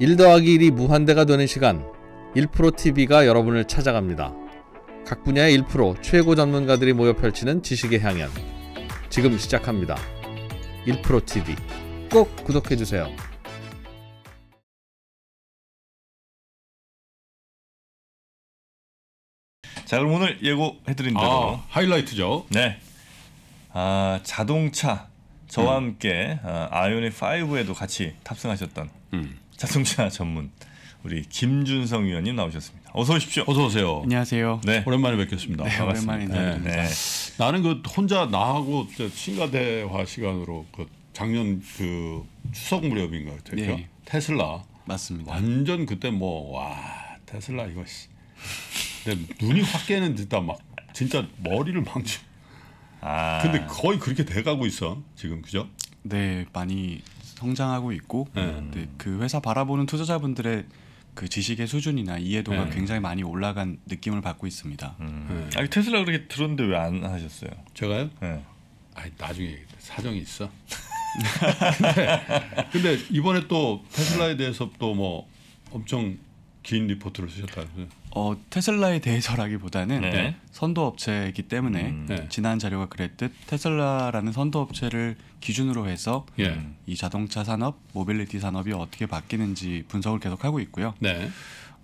1 더하기 1이 무한대가 되는 시간 1프로TV가 여러분을 찾아갑니다. 각 분야의 1 최고 전문가들이 모여 펼치는 지식의 향연 지금 시작합니다. 1프로TV 꼭 구독해주세요. 자 그럼 오늘 예고해드린 대로 아, 하이라이트죠. 네. 아 자동차 저와 음. 함께 아, 아이오닉 5에도 같이 탑승하셨던 음. 자동차 전문 우리 김준성 위원님 나오셨습니다. 어서 오십시오. 어서 오세요. 안녕하세요. 네. 오랜만에 뵙겠습니다. 네, 오랜만입 네, 네. 나는 그 혼자 나하고 친가 대화 시간으로 그 작년 그 추석 무렵인 것같아 네. 테슬라. 맞습니다. 완전 그때 뭐와 테슬라 이거 씨. 근데 눈이 확 깨는 듯한 막 진짜 머리를 망치. 아. 근데 거의 그렇게 돼가고 있어 지금 그죠? 네 많이 성장하고 있고 네. 네, 그 회사 바라보는 투자자분들의 그 지식의 수준이나 이해도가 네. 굉장히 많이 올라간 느낌을 받고 있습니다. 음. 네. 아니 테슬라 그렇게 들었는데 왜 안 하셨어요? 제가요? 네. 아니 나중에 사정이 있어. 근데 이번에 또 테슬라에 대해서 또 뭐 엄청 긴 리포트를 쓰셨다면서요? 어, 테슬라에 대해서라기보다는 네. 네. 선도업체이기 때문에 음. 네. 지난 자료가 그랬듯 테슬라라는 선도업체를 기준으로 해서 예. 이 자동차 산업, 모빌리티 산업이 어떻게 바뀌는지 분석을 계속하고 있고요. 네.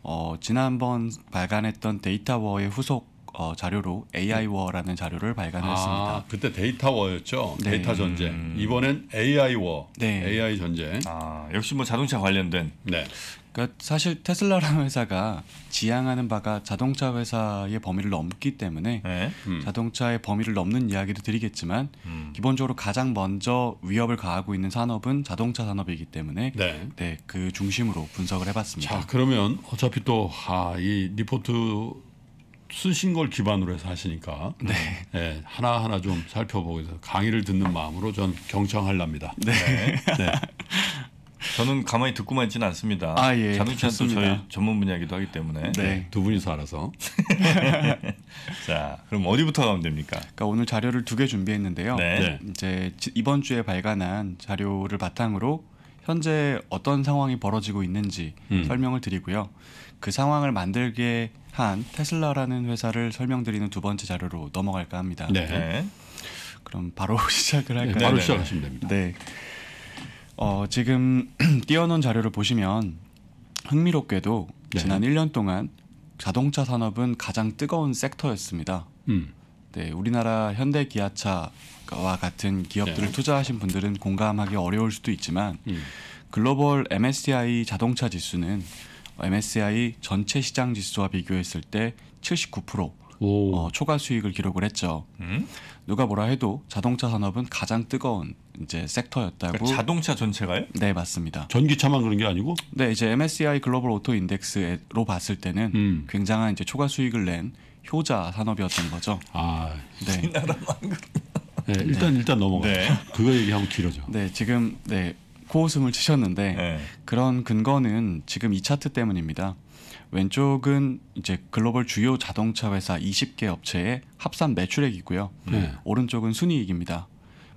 어, 지난번 발간했던 데이터워의 후속 어, 자료로 AI워라는 자료를 발간했습니다. 아, 그때 데이터워였죠. 네. 데이터 전쟁. 음. 이번엔 AI워. 네. AI 전쟁. 아, 역시 뭐 자동차 관련된. 네. 그러니까 사실 테슬라라는 회사가 지향하는 바가 자동차 회사의 범위를 넘기 때문에 네? 음. 자동차의 범위를 넘는 이야기도 드리겠지만 음. 기본적으로 가장 먼저 위협을 가하고 있는 산업은 자동차 산업이기 때문에 네. 네, 그 중심으로 분석을 해봤습니다. 자 그러면 어차피 또이 아, 리포트 쓰신 걸 기반으로 해서 하시니까 네. 네 하나 하나 좀 살펴보고 강의를 듣는 마음으로 전 경청할랍니다. 네. 네. 네. 저는 가만히 듣고만 있지는 않습니다. 아, 예. 자동차는 또 저희 전문 분야이기도 하기 때문에 네. 네 두 분이서 알아서. 자, 그럼 어디부터 가면 됩니까? 그러니까 오늘 자료를 두 개 준비했는데요. 네. 네. 이제 이번 주에 발간한 자료를 바탕으로 현재 어떤 상황이 벌어지고 있는지 음. 설명을 드리고요. 그 상황을 만들게 한 테슬라라는 회사를 설명드리는 두 번째 자료로 넘어갈까 합니다. 네. 네. 그럼 바로 시작을 할까요? 네, 바로 시작하시면 됩니다. 네. 어, 지금 띄어놓은 자료를 보시면 흥미롭게도 네. 지난 1년 동안 자동차 산업은 가장 뜨거운 섹터였습니다. 음. 네, 우리나라 현대 기아차와 같은 기업들을 네. 투자하신 분들은 공감하기 어려울 수도 있지만 음. 글로벌 MSCI 자동차 지수는 MSCI 전체 시장 지수와 비교했을 때 79% 오. 어, 초과 수익을 기록을 했죠. 음? 누가 뭐라 해도 자동차 산업은 가장 뜨거운 이제 섹터였다고. 그러니까 자동차 전체가요? 네, 맞습니다. 전기차만 그런 게 아니고? 네, 이제 MSCI 글로벌 오토 인덱스로 봤을 때는 음. 굉장한 이제 초과 수익을 낸 효자 산업이었던 거죠. 아, 네. 우리나라만 네, 일단 네. 일단 넘어가. 네. 그거 얘기하고 길어져. 네, 지금 네. 코웃음을 치셨는데 네. 그런 근거는 지금 이 차트 때문입니다. 왼쪽은 이제 글로벌 주요 자동차 회사 20개 업체의 합산 매출액이고요. 네. 오른쪽은 순이익입니다.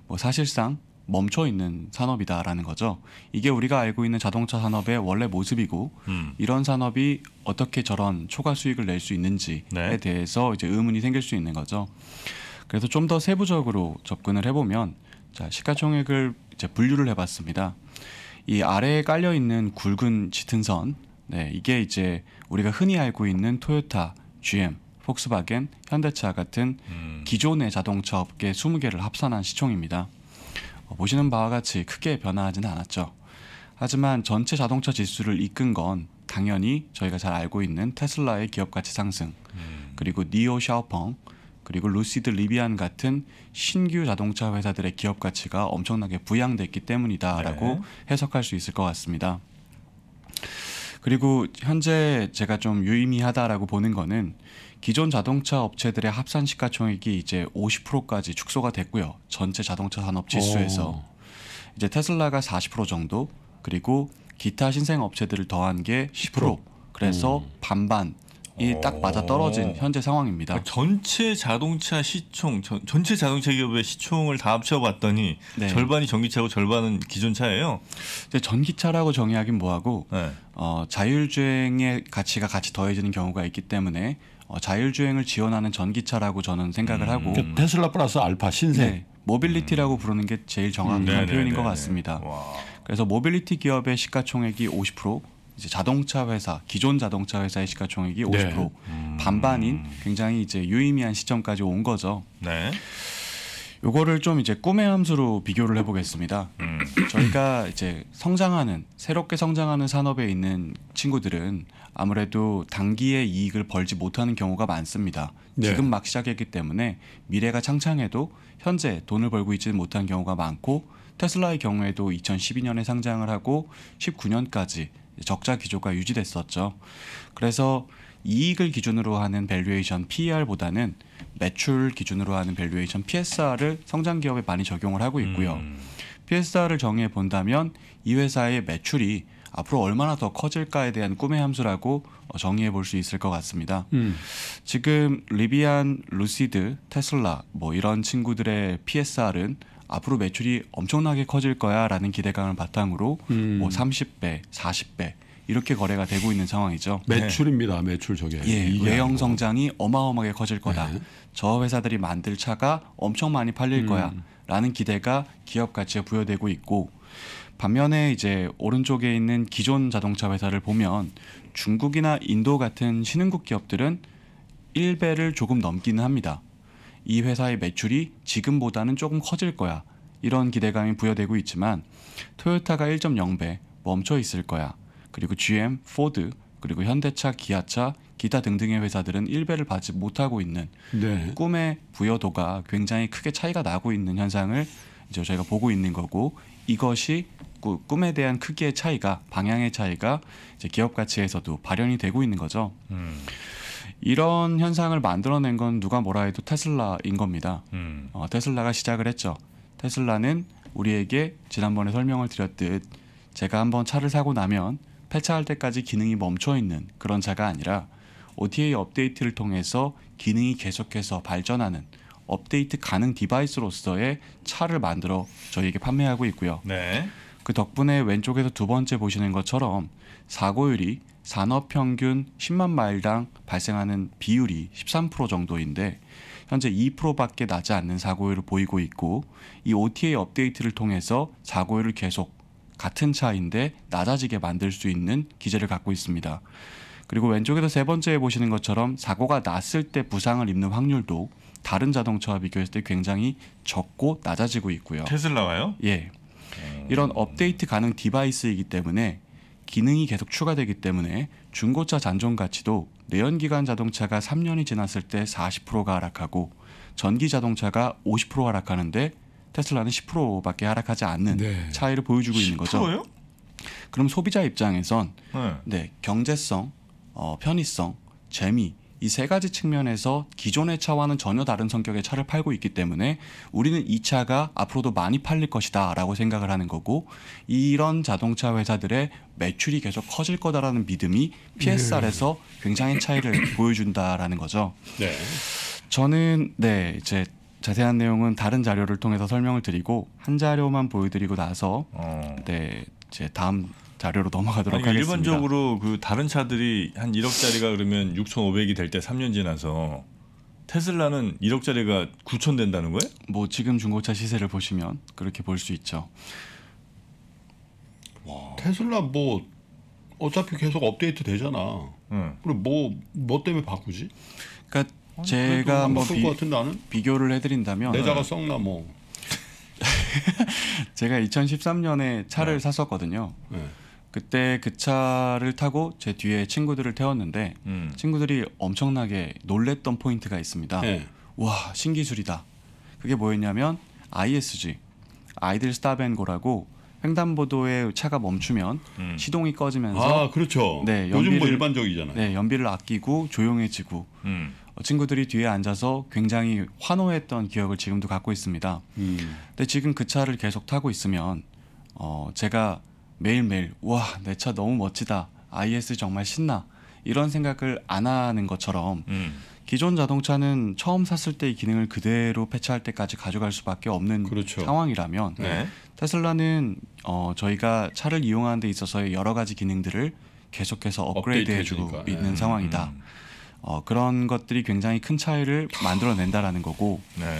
뭐 사실상 멈춰 있는 산업이다라는 거죠. 이게 우리가 알고 있는 자동차 산업의 원래 모습이고 음. 이런 산업이 어떻게 저런 초과 수익을 낼 수 있는지에 네. 대해서 이제 의문이 생길 수 있는 거죠. 그래서 좀 더 세부적으로 접근을 해보면 자 시가총액을 이제 분류를 해봤습니다. 이 아래에 깔려 있는 굵은 짙은 선, 네 이게 이제 우리가 흔히 알고 있는 토요타, GM, 폭스바겐, 현대차 같은 음. 기존의 자동차 업계 20개를 합산한 시총입니다. 어, 보시는 바와 같이 크게 변화하지는 않았죠. 하지만 전체 자동차 지수를 이끈 건 당연히 저희가 잘 알고 있는 테슬라의 기업 가치 상승, 음. 그리고 니오 샤오펑, 그리고 루시드 리비안 같은 신규 자동차 회사들의 기업 가치가 엄청나게 부양됐기 때문이다라고 네. 해석할 수 있을 것 같습니다. 그리고 현재 제가 좀 유의미하다라고 보는 거는 기존 자동차 업체들의 합산 시가총액이 이제 50%까지 축소가 됐고요. 전체 자동차 산업 지수에서 오. 이제 테슬라가 40% 정도 그리고 기타 신생 업체들을 더한 게 10%. 그래서 음. 반반 이딱 맞아 떨어진 현재 상황입니다. 그러니까 전체 자동차 시총, 전, 전체 자동차 기업의 시총을 다 합쳐봤더니 네. 절반이 전기차고 절반은 기존 차예요. 이제 전기차라고 정의하긴 뭐하고 네. 어, 자율주행의 가치가 같이 더해지는 경우가 있기 때문에 어, 자율주행을 지원하는 전기차라고 저는 생각을 음. 하고 그러니까 테슬라 플러스 알파 신생 네, 모빌리티라고 부르는 게 제일 정확한 음. 표현인 것 같습니다. 와. 그래서 모빌리티 기업의 시가총액이 50% 이제 자동차 회사 기존 자동차 회사의 시가총액이 50% 네. 음. 반반인 굉장히 이제 유의미한 시점까지 온 거죠. 네. 요거를 좀 이제 꿈의 함수로 비교를 해보겠습니다. 음. 저희가 이제 성장하는 새롭게 성장하는 산업에 있는 친구들은 아무래도 단기에 이익을 벌지 못하는 경우가 많습니다. 네. 지금 막 시작했기 때문에 미래가 창창해도 현재 돈을 벌고 있지는 못한 경우가 많고 테슬라의 경우에도 2012년에 상장을 하고 19년까지 적자 기조가 유지됐었죠. 그래서 이익을 기준으로 하는 밸류에이션 PER보다는 매출 기준으로 하는 밸류에이션 PSR을 성장 기업에 많이 적용을 하고 있고요. 음. PSR을 정해 의 본다면 이 회사의 매출이 앞으로 얼마나 더 커질까에 대한 꿈의 함수라고 어, 정의해 볼 수 있을 것 같습니다. 음. 지금 리비안, 루시드, 테슬라 뭐 이런 친구들의 PSR은 앞으로 매출이 엄청나게 커질 거야라는 기대감을 바탕으로 음. 뭐 30배, 40배 이렇게 거래가 되고 있는 상황이죠. 네. 매출입니다. 매출 저게. 예, 외형 성장이 어마어마하게 커질 거다. 네. 저 회사들이 만들 차가 엄청 많이 팔릴 음. 거야라는 기대가 기업 가치에 부여되고 있고 반면에 이제 오른쪽에 있는 기존 자동차 회사를 보면 중국이나 인도 같은 신흥국 기업들은 1배를 조금 넘기는 합니다. 이 회사의 매출이 지금보다는 조금 커질 거야. 이런 기대감이 부여되고 있지만 토요타가 1.0배 멈춰 있을 거야. 그리고 GM, 포드, 그리고 현대차, 기아차, 기타 등등의 회사들은 1배를 받지 못하고 있는 네. 꿈의 부여도가 굉장히 크게 차이가 나고 있는 현상을 이제 저희가 보고 있는 거고 이것이 꿈에 대한 크기의 차이가 방향의 차이가 이제 기업 가치에서도 발현이 되고 있는 거죠. 음. 이런 현상을 만들어낸 건 누가 뭐라 해도 테슬라인 겁니다. 음. 어, 테슬라가 시작을 했죠. 테슬라는 우리에게 지난번에 설명을 드렸듯 제가 한번 차를 사고 나면 폐차할 때까지 기능이 멈춰 있는 그런 차가 아니라 OTA 업데이트를 통해서 기능이 계속해서 발전하는 업데이트 가능 디바이스로서의 차를 만들어 저희에게 판매하고 있고요. 네. 그 덕분에 왼쪽에서 두 번째 보시는 것처럼 사고율이 산업 평균 10만 마일당 발생하는 비율이 13% 정도인데 현재 2%밖에 나지 않는 사고율을 보이고 있고 이 OTA 업데이트를 통해서 사고율을 계속 같은 차인데 낮아지게 만들 수 있는 기재를 갖고 있습니다. 그리고 왼쪽에서 세 번째에 보시는 것처럼 사고가 났을 때 부상을 입는 확률도 다른 자동차와 비교했을 때 굉장히 적고 낮아지고 있고요. 테슬라와요? 예. 음. 이런 업데이트 가능 디바이스이기 때문에 기능이 계속 추가되기 때문에 중고차 잔존 가치도 내연기관 자동차가 3년이 지났을 때 40%가 하락하고 전기 자동차가 50% 하락하는데 테슬라는 10%밖에 하락하지 않는 네. 차이를 보여주고 있는 거죠. 10%요? 그럼 소비자 입장에선 네, 네 경제성, 어, 편의성, 재미 이세 가지 측면에서 기존의 차와는 전혀 다른 성격의 차를 팔고 있기 때문에 우리는 이 차가 앞으로도 많이 팔릴 것이다 라고 생각을 하는 거고 이런 자동차 회사들의 매출이 계속 커질 거다라는 믿음이 PSR에서 네. 굉장히 차이를 보여준다라는 거죠. 네. 저는 네 이제 자세한 내용은 다른 자료를 통해서 설명을 드리고 한 자료만 보여드리고 나서 어. 네 이제 다음 자료로 넘어가도록 아니, 하겠습니다. 일반적으로 그 다른 차들이 한 1억짜리가 그러면 6,500이 될 때 3년 지나서 테슬라는 1억짜리가 9천 된다는 거예요? 뭐 지금 중고차 시세를 보시면 그렇게 볼 수 있죠. 와. 테슬라 뭐 어차피 계속 업데이트 되잖아. 응. 그럼 뭐뭐 뭐 때문에 바꾸지? 그러니까 아니, 제가 뭐 비, 교를 해드린다면 내자가 썩나 뭐. 제가 2013년에 차를 네. 샀었거든요. 네. 그때 그 차를 타고 제 뒤에 친구들을 태웠는데 음. 친구들이 엄청나게 놀랬던 포인트가 있습니다. 네. 와 신기술이다. 그게 뭐였냐면 ISG 아이들 스타벤고라고 횡단보도에 차가 멈추면 음. 시동이 꺼지면서 아 그렇죠. 네 연비를, 요즘 뭐 일반적이잖아요. 네 연비를 아끼고 조용해지고 음. 어, 친구들이 뒤에 앉아서 굉장히 환호했던 기억을 지금도 갖고 있습니다. 음. 근데 지금 그 차를 계속 타고 있으면 어 제가 매일매일 와내 차 너무 멋지다 IS 정말 신나 이런 생각을 안 하는 것처럼 음. 기존 자동차는 처음 샀을 때의 기능을 그대로 폐차할 때까지 가져갈 수밖에 없는 그렇죠. 상황이라면 네. 테슬라는 어, 저희가 차를 이용하는 데 있어서의 여러 가지 기능들을 계속해서 업그레이드해주고 있는 네. 상황이다. 음, 음. 어, 그런 것들이 굉장히 큰 차이를 만들어낸다라는 거고 네.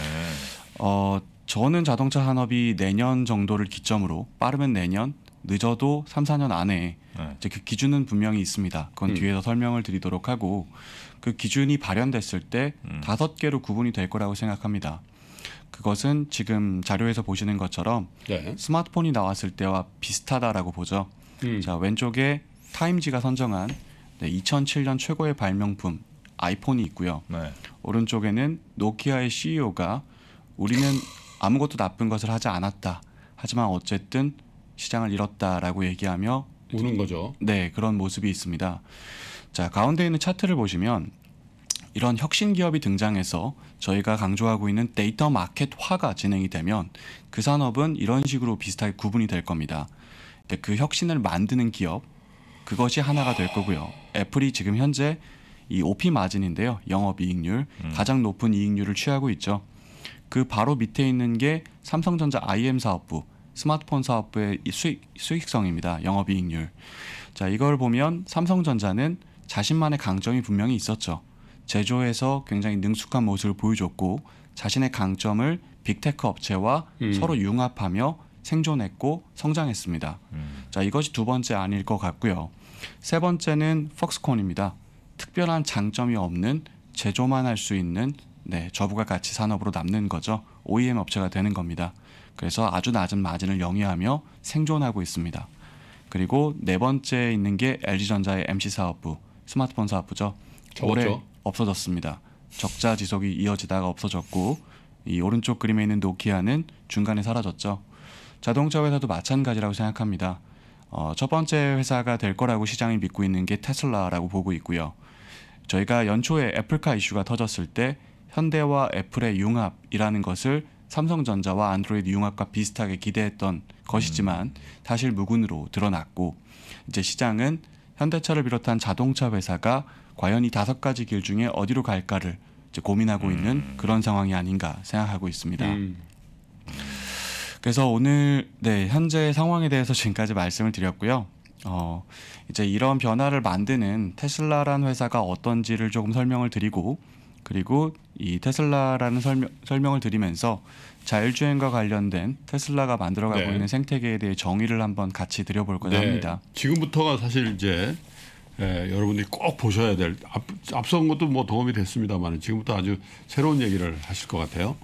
어, 저는 자동차 산업이 내년 정도를 기점으로 빠르면 내년 늦어도 3, 4년 안에 네. 이제 그 기준은 분명히 있습니다. 그건 음. 뒤에서 설명을 드리도록 하고 그 기준이 발현됐을 때 음. 다섯 음. 개로 구분이 될 거라고 생각합니다. 그것은 지금 자료에서 보시는 것처럼 네. 스마트폰이 나왔을 때와 비슷하다라고 보죠. 음. 자 왼쪽에 타임지가 선정한 네, 2007년 최고의 발명품 아이폰이 있고요. 네. 오른쪽에는 노키아의 CEO가 우리는 아무것도 나쁜 것을 하지 않았다. 하지만 어쨌든 시장을 잃었다라고 얘기하며 우는 거죠. 네, 그런 모습이 있습니다. 자, 가운데 있는 차트를 보시면 이런 혁신 기업이 등장해서 저희가 강조하고 있는 데이터 마켓화가 진행이 되면 그 산업은 이런 식으로 비슷하게 구분이 될 겁니다. 그 혁신을 만드는 기업 그것이 하나가 될 거고요. 애플이 지금 현재 이 OP 마진인데요. 영업 이익률 음. 가장 높은 이익률을 취하고 있죠. 그 바로 밑에 있는 게 삼성전자 IM 사업부 스마트폰 사업부의 수익, 수익성입니다. 영업이익률. 자, 이걸 보면 삼성전자는 자신만의 강점이 분명히 있었죠. 제조에서 굉장히 능숙한 모습을 보여줬고 자신의 강점을 빅테크 업체와 음. 서로 융합하며 생존했고 성장했습니다. 음. 자, 이것이 두 번째 아닐 것 같고요. 세 번째는 폭스콘입니다. 특별한 장점이 없는 제조만 할 수 있는 네, 저부가 가치 산업으로 남는 거죠. OEM 업체가 되는 겁니다. 그래서 아주 낮은 마진을 영위하며 생존하고 있습니다. 그리고 네 번째 있는 게 LG전자의 MC 사업부, 스마트폰 사업부죠. 적었죠. 올해 없어졌습니다. 적자 지속이 이어지다가 없어졌고 이 오른쪽 그림에 있는 노키아는 중간에 사라졌죠. 자동차 회사도 마찬가지라고 생각합니다. 어, 첫 번째 회사가 될 거라고 시장이 믿고 있는 게 테슬라라고 보고 있고요. 저희가 연초에 애플카 이슈가 터졌을 때 현대와 애플의 융합이라는 것을 삼성전자와 안드로이드 융합과 비슷하게 기대했던 것이지만 사실 무근으로 드러났고 이제 시장은 현대차를 비롯한 자동차 회사가 과연 이 다섯 가지 길 중에 어디로 갈까를 고민하고 음. 있는 그런 상황이 아닌가 생각하고 있습니다. 음. 그래서 오늘 네, 현재 상황에 대해서 지금까지 말씀을 드렸고요. 어, 이제 이런 변화를 만드는 테슬라란 회사가 어떤지를 조금 설명을 드리고 그리고 이 테슬라라는 설명, 설명을 드리면서 자율주행과 관련된 테슬라가 만들어가고 네. 있는 생태계에 대해 정의를 한번 같이 드려볼까 네. 합니다. 지금부터가 사실 이제 예, 여러분들이 꼭 보셔야 될 앞, 앞선 것도 뭐 도움이 됐습니다만 지금부터 아주 새로운 얘기를 하실 것 같아요.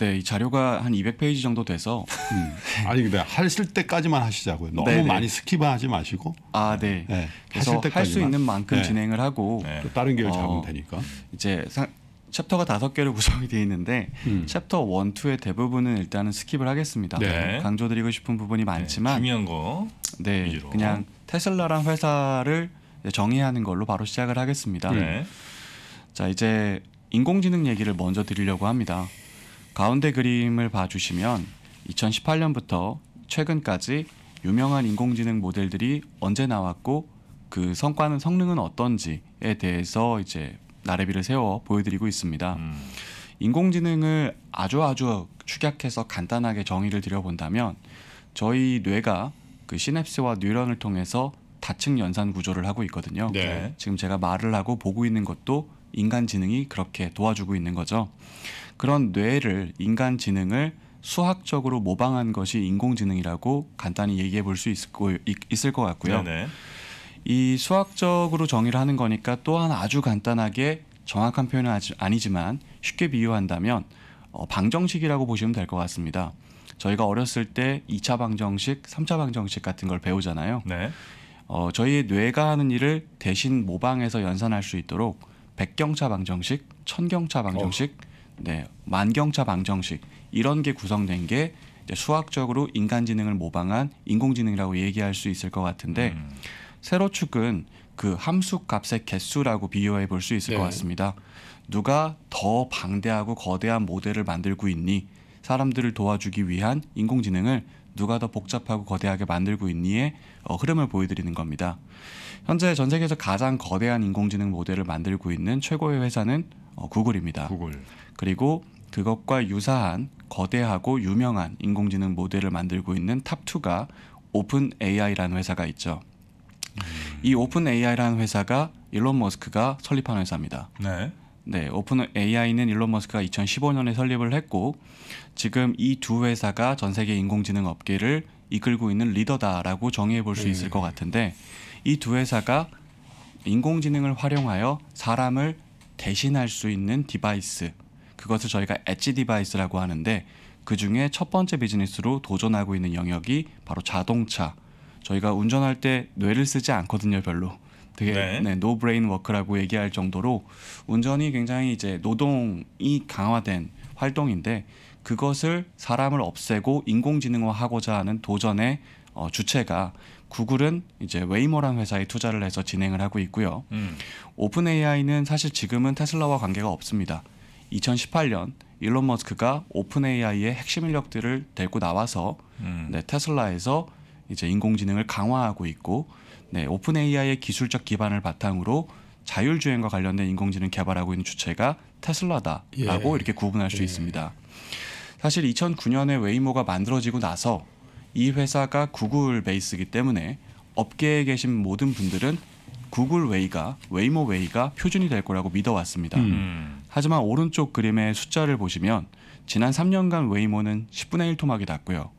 네, 이 자료가 한 200페이지 정도 돼서 음. 아니 근데 하실 때까지만 하시자고요. 너무 네네. 네. 많이 스킵하지 마시고. 아, 네. 네. 그래서 할수 있는 만큼 네. 진행을 하고 네. 또 다른 계획 어, 잡으면 되니까. 이제 상, 챕터가 다섯 개로 구성이 되어 있는데 음. 챕터 1, 2의 대부분은 일단은 스킵을 하겠습니다. 네. 강조드리고 싶은 부분이 네, 많지만 중요한 거. 네. 위주로. 그냥 테슬라란 회사를 정의하는 걸로 바로 시작을 하겠습니다. 네. 자, 이제 인공지능 얘기를 먼저 드리려고 합니다. 가운데 그림을 봐주시면 2018년부터 최근까지 유명한 인공지능 모델들이 언제 나왔고 그 성과는 성능은 어떤지에 대해서 이제 나래비를 세워 보여드리고 있습니다. 음. 인공지능을 아주 아주 축약해서 간단하게 정의를 드려본다면 저희 뇌가 그 시냅스와 뉴런을 통해서 다층 연산 구조를 하고 있거든요. 네. 지금 제가 말을 하고 보고 있는 것도 인간 지능이 그렇게 도와주고 있는 거죠. 그런 뇌를 인간 지능을 수학적으로 모방한 것이 인공지능이라고 간단히 얘기해 볼 수 있을 것 같고요. 네네. 네. 이 수학적으로 정의를 하는 거니까 또한 아주 간단하게 정확한 표현은 아니지만 쉽게 비유한다면 어, 방정식이라고 보시면 될 것 같습니다. 저희가 어렸을 때 2차 방정식, 3차 방정식 같은 걸 배우잖아요. 네. 어, 저희 뇌가 하는 일을 대신 모방해서 연산할 수 있도록 백경차 방정식, 천경차 방정식, 어. 네, 만경차 방정식 이런 게 구성된 게 수학적으로 인간지능을 모방한 인공지능이라고 얘기할 수 있을 것 같은데 음. 세로 축은 그 함수 값의 개수라고 비유해 볼 수 있을 네. 것 같습니다. 누가 더 방대하고 거대한 모델을 만들고 있니? 사람들을 도와주기 위한 인공지능을 누가 더 복잡하고 거대하게 만들고 있니의 어, 흐름을 보여드리는 겁니다. 현재 전 세계에서 가장 거대한 인공지능 모델을 만들고 있는 최고의 회사는 어, 구글입니다. 구글. 그리고 그것과 유사한 거대하고 유명한 인공지능 모델을 만들고 있는 탑2가 오픈 AI라는 회사가 있죠. 음. 이 오픈 AI라는 회사가 일론 머스크가 설립한 회사입니다. 네. 네, 오픈 AI는 일론 머스크가 2015년에 설립을 했고 지금 이 두 회사가 전 세계 인공지능 업계를 이끌고 있는 리더다라고 정의해 볼수 네. 있을 것 같은데 이 두 회사가 인공지능을 활용하여 사람을 대신할 수 있는 디바이스 그것을 저희가 엣지 디바이스라고 하는데 그 중에 첫 번째 비즈니스로 도전하고 있는 영역이 바로 자동차. 저희가 운전할 때 뇌를 쓰지 않거든요, 별로. 되게 네. 노 브레인 워크라고 얘기할 정도로 운전이 굉장히 이제 노동이 강화된 활동인데 그것을 사람을 없애고 인공지능화하고자 하는 도전의 어, 주체가 구글은 이제 웨이모란 회사에 투자를 해서 진행을 하고 있고요. 음. 오픈 AI는 사실 지금은 테슬라와 관계가 없습니다. 2018년 일론 머스크가 오픈 AI의 핵심 인력들을 데리고 나와서 음. 네, 테슬라에서 이제 인공지능을 강화하고 있고 네, 오픈 AI의 기술적 기반을 바탕으로 자율주행과 관련된 인공지능 개발하고 있는 주체가 테슬라다라고 예. 이렇게 구분할 수 예. 있습니다. 사실 2009년에 웨이모가 만들어지고 나서 이 회사가 구글 베이스이기 때문에 업계에 계신 모든 분들은 구글 웨이가 웨이모 웨이가 표준이 될 거라고 믿어왔습니다. 음. 음. 하지만 오른쪽 그림의 숫자를 보시면 지난 3년간 웨이모는 10분의 1 토막이 났고요.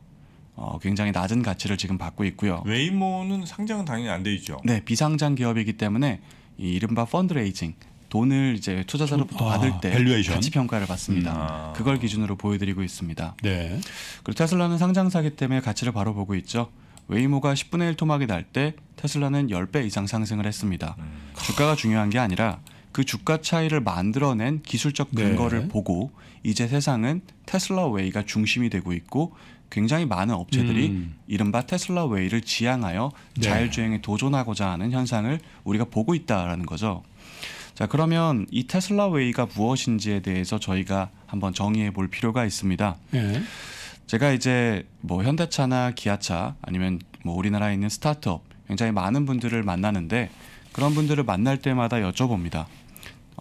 어, 굉장히 낮은 가치를 지금 받고 있고요. 웨이모는 상장은 당연히 안돼 있죠. 네, 비상장 기업이기 때문에 이 이른바 펀드레이징 돈을 이제 투자자로부터 아, 받을 때 밸류에이션. 가치 평가를 받습니다. 음, 아. 그걸 기준으로 보여드리고 있습니다. 네. 그리고 테슬라는 상장사기 때문에 가치를 바로 보고 있죠. 웨이모가 10분의 1 토막이 날 때 테슬라는 10배 이상 상승을 했습니다. 음. 주가가 중요한 게 아니라 그 주가 차이를 만들어낸 기술적 네. 근거를 네. 보고 이제 세상은 테슬라 웨이가 중심이 되고 있고 굉장히 많은 업체들이 음. 이른바 테슬라 웨이를 지향하여 네. 자율주행에 도전하고자 하는 현상을 우리가 보고 있다라는 거죠. 자, 그러면 이 테슬라 웨이가 무엇인지에 대해서 저희가 한번 정의해 볼 필요가 있습니다. 네. 제가 이제 뭐 현대차나 기아차 아니면 뭐 우리나라에 있는 스타트업 굉장히 많은 분들을 만나는데 그런 분들을 만날 때마다 여쭤봅니다.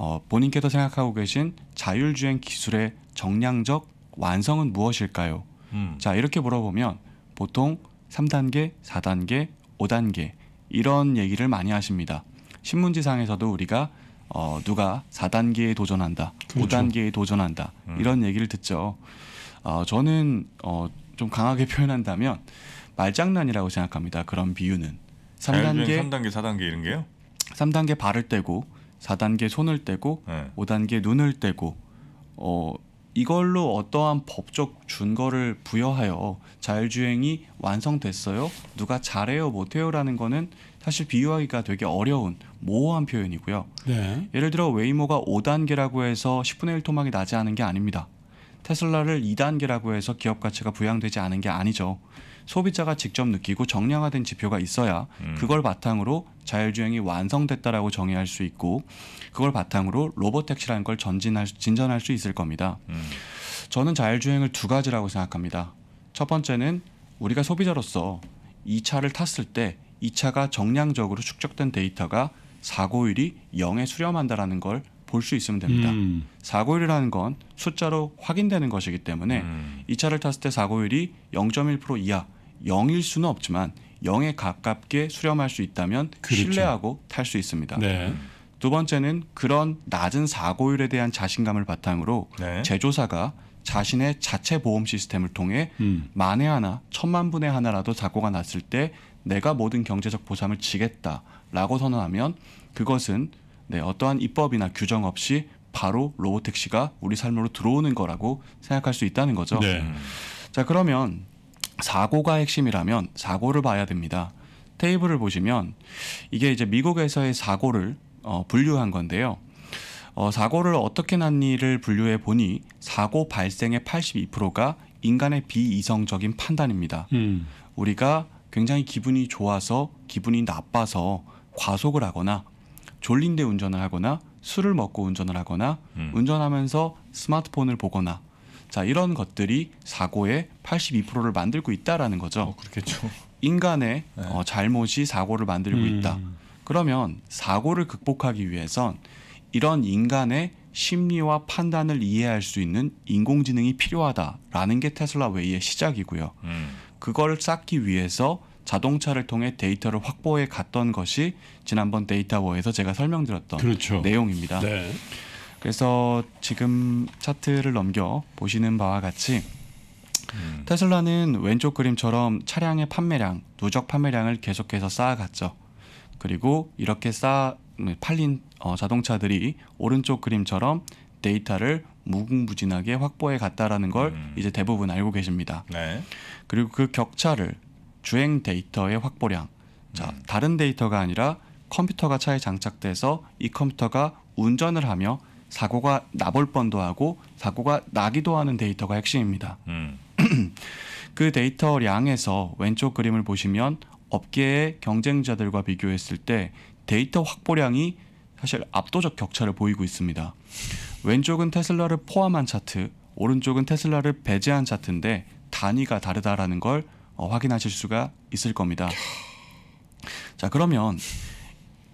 어, 본인께서 생각하고 계신 자율주행 기술의 정량적 완성은 무엇일까요? 음. 자 이렇게 물어보면 보통 3단계, 4단계, 5단계 이런 얘기를 많이 하십니다. 신문지상에서도 우리가 어, 누가 4단계에 도전한다, 그렇죠. 5단계에 도전한다 음. 이런 얘기를 듣죠. 어, 저는 어, 좀 강하게 표현한다면 말장난이라고 생각합니다. 그런 비유는 3단계, 3단계, 4단계 이런 게요? 3단계 발을 떼고 4단계 손을 떼고 네. 5단계 눈을 떼고 어 이걸로 어떠한 법적 준거를 부여하여 자율주행이 완성됐어요. 누가 잘해요, 못해요라는 거는 사실 비유하기가 되게 어려운 모호한 표현이고요. 네. 예를 들어 웨이모가 5단계라고 해서 10분의 1 토막이 나지 않은 게 아닙니다. 테슬라를 2단계라고 해서 기업 가치가 부양되지 않은 게 아니죠. 소비자가 직접 느끼고 정량화된 지표가 있어야 음. 그걸 바탕으로 자율주행이 완성됐다라고 정의할 수 있고 그걸 바탕으로 로봇 택시라는 걸 전진할 진전할 수 있을 겁니다. 음. 저는 자율주행을 두 가지라고 생각합니다. 첫 번째는 우리가 소비자로서 이 차를 탔을 때 이 차가 정량적으로 축적된 데이터가 사고율이 영에 수렴한다라는 걸 볼 수 있으면 됩니다. 음. 사고율이라는 건 숫자로 확인되는 것이기 때문에 음. 이 차를 탔을 때 사고율이 0.1% 이하 영일 수는 없지만 영에 가깝게 수렴할 수 있다면 그렇죠. 신뢰하고 탈 수 있습니다. 네. 두 번째는 그런 낮은 사고율에 대한 자신감을 바탕으로 네. 제조사가 자신의 자체 보험 시스템을 통해 음. 만에 하나, 천만 분의 하나라도 사고가 났을 때 내가 모든 경제적 보상을 지겠다라고 선언하면 그것은 네, 어떠한 입법이나 규정 없이 바로 로보 택시가 우리 삶으로 들어오는 거라고 생각할 수 있다는 거죠. 네. 자 그러면 사고가 핵심이라면 사고를 봐야 됩니다. 테이블을 보시면 이게 이제 미국에서의 사고를 어, 분류한 건데요. 어, 사고를 어떻게 났니를 분류해 보니 사고 발생의 82%가 인간의 비이성적인 판단입니다. 음. 우리가 굉장히 기분이 좋아서 기분이 나빠서 과속을 하거나 졸린데 운전을 하거나 술을 먹고 운전을 하거나 음. 운전하면서 스마트폰을 보거나 자 이런 것들이 사고의 82%를 만들고 있다라는 거죠. 어, 그렇겠죠. 인간의 네. 어, 잘못이 사고를 만들고 음. 있다. 그러면 사고를 극복하기 위해선 이런 인간의 심리와 판단을 이해할 수 있는 인공지능이 필요하다라는 게 테슬라 웨이의 시작이고요. 음. 그걸 쌓기 위해서 자동차를 통해 데이터를 확보해 갔던 것이 지난번 데이터워에서 제가 설명드렸던 그렇죠. 내용입니다. 네. 그래서 지금 차트를 넘겨 보시는 바와 같이 음. 테슬라는 왼쪽 그림처럼 차량의 판매량, 누적 판매량을 계속해서 쌓아갔죠. 그리고 이렇게 쌓아 네, 팔린 어, 자동차들이 오른쪽 그림처럼 데이터를 무궁무진하게 확보해 갔다라는 걸 음. 이제 대부분 알고 계십니다. 네. 그리고 그 격차를 주행 데이터의 확보량, 음. 다른 데이터가 아니라 컴퓨터가 차에 장착돼서 이 컴퓨터가 운전을 하며 사고가 나볼 뻔도 하고 사고가 나기도 하는 데이터가 핵심입니다. 음. 그 데이터량에서 왼쪽 그림을 보시면 업계의 경쟁자들과 비교했을 때 데이터 확보량이 사실 압도적 격차를 보이고 있습니다. 왼쪽은 테슬라를 포함한 차트, 오른쪽은 테슬라를 배제한 차트인데 단위가 다르다라는 걸 어, 확인하실 수가 있을 겁니다. 자, 그러면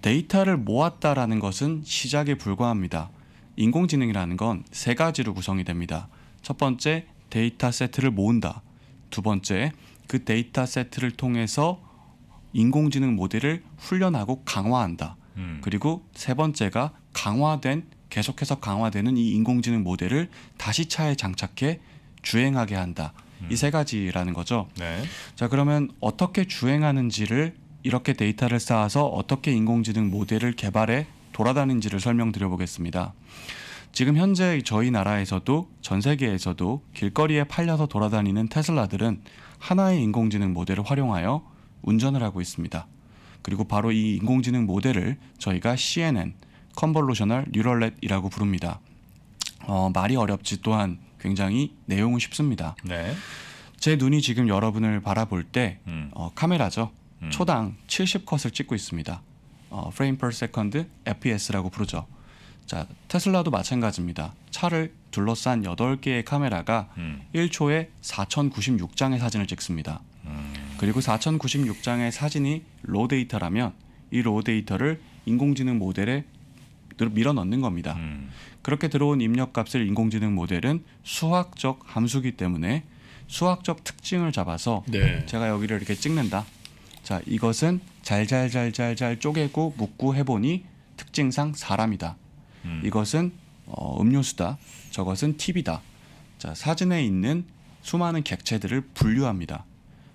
데이터를 모았다라는 것은 시작에 불과합니다. 인공지능이라는 건 세 가지로 구성이 됩니다. 첫 번째, 데이터 세트를 모은다. 두 번째, 그 데이터 세트를 통해서 인공지능 모델을 훈련하고 강화한다. 음. 그리고 세 번째가 강화된 계속해서 강화되는 이 인공지능 모델을 다시 차에 장착해 주행하게 한다. 음. 이세 가지라는 거죠. 네. 자, 그러면 어떻게 주행하는지를 이렇게 데이터를 쌓아서 어떻게 인공지능 모델을 개발해 돌아다닌지를 설명드려 보겠습니다. 지금 현재 저희 나라에서도 전 세계에서도 길거리에 팔려서 돌아다니는 테슬라들은 하나의 인공지능 모델을 활용하여 운전을 하고 있습니다. 그리고 바로 이 인공지능 모델을 저희가 CNN, 컨벌루셔널 뉴럴렛이라고 부릅니다. 어, 말이 어렵지 또한 굉장히 내용은 쉽습니다. 네. 제 눈이 지금 여러분을 바라볼 때 음. 어, 카메라죠. 음. 초당 70컷을 찍고 있습니다. 어, frame per second FPS라고 부르죠. 자, 테슬라도 마찬가지입니다. 차를 둘러싼 8개의 카메라가 음. 1초에 4096장의 사진을 찍습니다. 음. 그리고 4096장의 사진이 로 데이터라면 이 로 데이터를 인공지능 모델에 밀어 넣는 겁니다. 음. 그렇게 들어온 입력값을 인공지능 모델은 수학적 함수기 때문에 수학적 특징을 잡아서 네. 제가 여기를 이렇게 찍는다. 자, 이것은 잘 잘 잘 잘 잘 쪼개고 묻고 해보니 특징상 사람이다. 음. 이것은 어, 음료수다. 저것은 팁이다. 자, 사진에 있는 수많은 객체들을 분류합니다.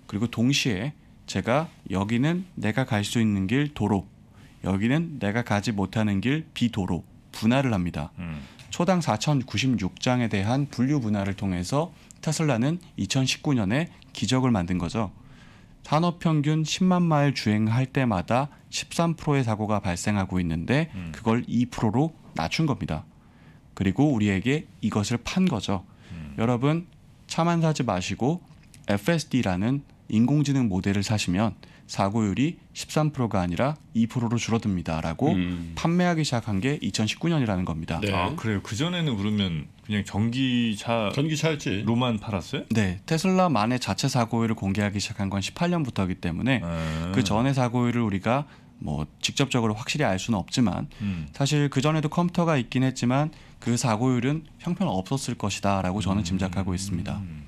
그리고 동시에 제가 여기는 내가 갈 수 있는 길 도로, 여기는 내가 가지 못하는 길 비도로 분할을 합니다. 음. 초당 4,096장에 대한 분류 분할을 통해서 테슬라는 2019년에 기적을 만든 거죠. 산업 평균 10만 마일 주행할 때마다 13%의 사고가 발생하고 있는데 음. 그걸 2%로 낮춘 겁니다. 그리고 우리에게 이것을 판 거죠. 음. 여러분 차만 사지 마시고 FSD라는 인공지능 모델을 사시면 사고율이 13%가 아니라 2%로 줄어듭니다라고 음. 판매하기 시작한 게 2019년이라는 겁니다. 네. 아, 그래요. 그 전에는 그러면 그냥 전기차 전기차였지. 로만 팔았어요? 네. 테슬라만의 자체 사고율을 공개하기 시작한 건 18년부터이기 때문에 아. 그 전의 사고율을 우리가 뭐 직접적으로 확실히 알 수는 없지만 음. 사실 그 전에도 컴퓨터가 있긴 했지만 그 사고율은 형편없었을 것이다라고 저는 음. 짐작하고 있습니다. 음.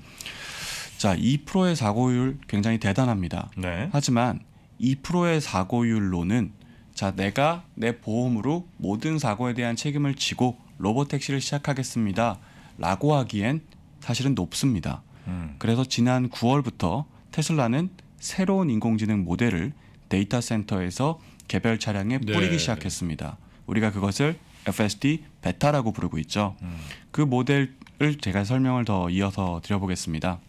자, 2%의 사고율 굉장히 대단합니다. 네. 하지만 2%의 사고율로는 자, 내가 내 보험으로 모든 사고에 대한 책임을 지고 로봇 택시를 시작하겠습니다. 라고 하기엔 사실은 높습니다. 음. 그래서 지난 9월부터 테슬라는 새로운 인공지능 모델을 데이터 센터에서 개별 차량에 네. 뿌리기 네, 시작했습니다. 우리가 그것을 FSD 베타라고 부르고 있죠. 음. 그 모델을 제가 설명을 더 이어서 드려보겠습니다.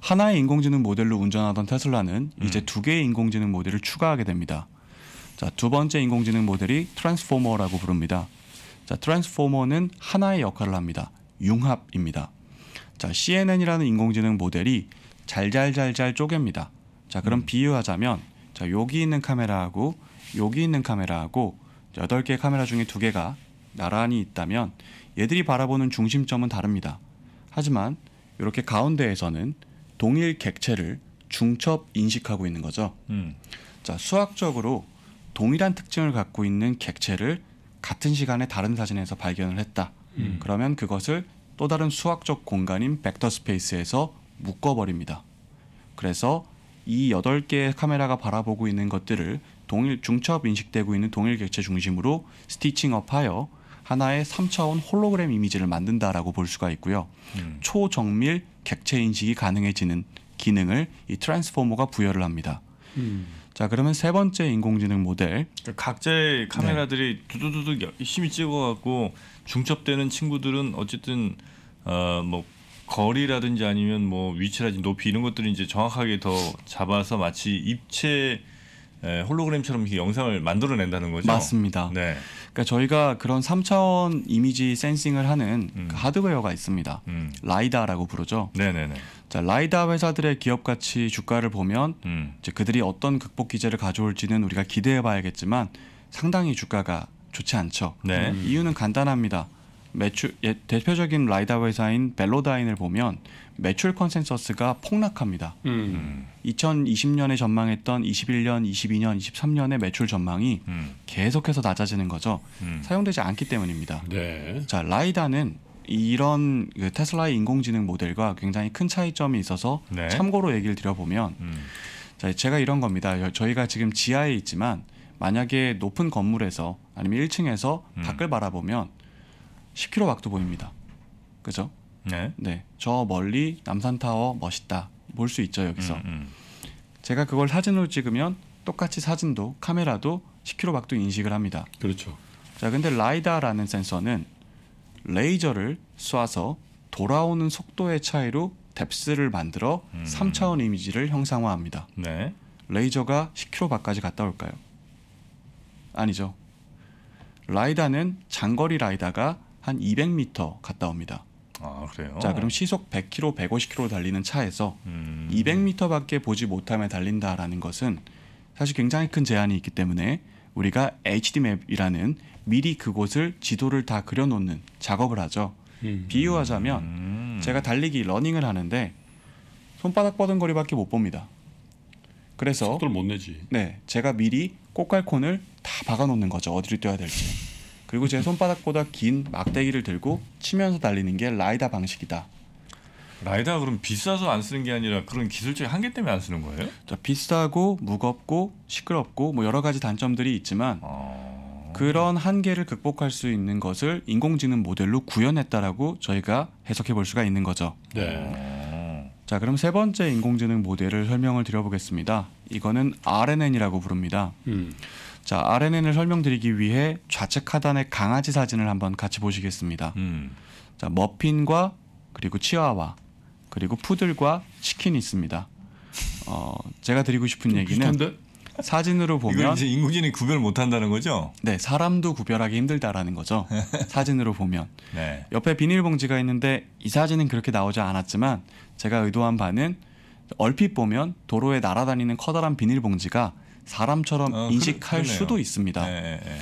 하나의 인공지능 모델로 운전하던 테슬라는 음. 이제 두 개의 인공지능 모델을 추가하게 됩니다. 자, 두 번째 인공지능 모델이 트랜스포머라고 부릅니다. 자, 트랜스포머는 하나의 역할을 합니다. 융합입니다. 자, CNN이라는 인공지능 모델이 잘잘잘잘 쪼갭니다. 자, 그럼 음. 비유하자면 자, 여기 있는 카메라하고 여기 있는 카메라하고 여덟 개 카메라 중에 두 개가 나란히 있다면 얘들이 바라보는 중심점은 다릅니다. 하지만 이렇게 가운데에서는 동일 객체를 중첩 인식하고 있는 거죠. 음. 자, 수학적으로 동일한 특징을 갖고 있는 객체를 같은 시간에 다른 사진에서 발견을 했다. 음. 그러면 그것을 또 다른 수학적 공간인 벡터 스페이스에서 묶어버립니다. 그래서 이8 개의 카메라가 바라보고 있는 것들을 동일 중첩 인식되고 있는 동일 객체 중심으로 스티칭업하여 하나의 3차원 홀로그램 이미지를 만든다라고 볼 수가 있고요. 음. 초정밀 객체 인식이 가능해지는 기능을 이 트랜스포머가 부여를 합니다. 음. 자 그러면 세 번째 인공지능 모델 그러니까 각자의 카메라들이 네. 두두두두 열심히 찍어갖고 중첩되는 친구들은 어쨌든 어뭐 거리라든지 아니면 뭐 위치라든지 높이 이런 것들을 이제 정확하게 더 잡아서 마치 입체 예, 홀로그램처럼 영상을 만들어낸다는 거죠. 맞습니다. 네. 그러니까 저희가 그런 3차원 이미지 센싱을 하는 음. 그 하드웨어가 있습니다. 음. 라이다라고 부르죠. 네네네. 자, 라이다 회사들의 기업 가치 주가를 보면 음. 이제 그들이 어떤 극복 기제를 가져올지는 우리가 기대해 봐야겠지만 상당히 주가가 좋지 않죠. 네. 음, 이유는 간단합니다. 매출 예, 대표적인 라이다 회사인 벨로다인을 보면 매출 컨센서스가 폭락합니다. 음. 2020년에 전망했던 21년, 22년, 23년의 매출 전망이 음. 계속해서 낮아지는 거죠. 음. 사용되지 않기 때문입니다. 네. 자 라이다는 이런 그 테슬라의 인공지능 모델과 굉장히 큰 차이점이 있어서 네. 참고로 얘기를 드려보면 음. 자, 제가 이런 겁니다. 저희가 지금 지하에 있지만 만약에 높은 건물에서 아니면 1층에서 음. 밖을 바라보면 10km 밖도 보입니다. 그죠? 네. 네. 저 멀리 남산타워 멋있다. 볼 수 있죠, 여기서. 음, 음. 제가 그걸 사진으로 찍으면 똑같이 사진도 카메라도 10km 밖도 인식을 합니다. 그렇죠. 자, 근데 라이다라는 센서는 레이저를 쏴서 돌아오는 속도의 차이로 뎁스를 만들어 음. 3차원 이미지를 형상화합니다. 네. 레이저가 10km 밖까지 갔다 올까요? 아니죠. 라이다는 장거리 라이다가 한 200m 갔다 옵니다. 아, 그래요? 자, 그럼 시속 100km, 150km 달리는 차에서 음. 200m밖에 보지 못하며 달린다라는 것은 사실 굉장히 큰 제한이 있기 때문에 우리가 HD맵이라는 미리 그곳을 지도를 다 그려놓는 작업을 하죠. 음. 비유하자면 음. 제가 달리기 러닝을 하는데 손바닥 뻗은거리밖에 못 봅니다. 그래서 속도를 못 내지. 네, 제가 미리 꽃갈콘을다 박아놓는 거죠. 어디를 뛰어야 될지. 그리고 제 손바닥보다 긴 막대기를 들고 치면서 달리는 게 라이다 방식이다. 라이다 그럼 비싸서 안 쓰는 게 아니라 그런 기술적인 한계 때문에 안 쓰는 거예요? 자, 비싸고 무겁고 시끄럽고 뭐 여러 가지 단점들이 있지만 어... 그런 한계를 극복할 수 있는 것을 인공지능 모델로 구현했다라고 저희가 해석해 볼 수가 있는 거죠. 네. 자, 그럼 세 번째 인공지능 모델을 설명을 드려보겠습니다. 이거는 RNN이라고 부릅니다. 음. 자, RNN을 설명드리기 위해 좌측 하단의 강아지 사진을 한번 같이 보시겠습니다. 음. 자, 머핀과 그리고 치와와 그리고 푸들과 치킨이 있습니다. 어, 제가 드리고 싶은 얘기는 비슷한데? 사진으로 보면 이제 인공지능이 구별 못 한다는 거죠? 네, 사람도 구별하기 힘들다라는 거죠. 사진으로 보면. 네. 옆에 비닐봉지가 있는데 이 사진은 그렇게 나오지 않았지만 제가 의도한 바는 얼핏 보면 도로에 날아다니는 커다란 비닐봉지가 사람처럼 어, 인식할 그러, 수도 있습니다. 네, 네, 네.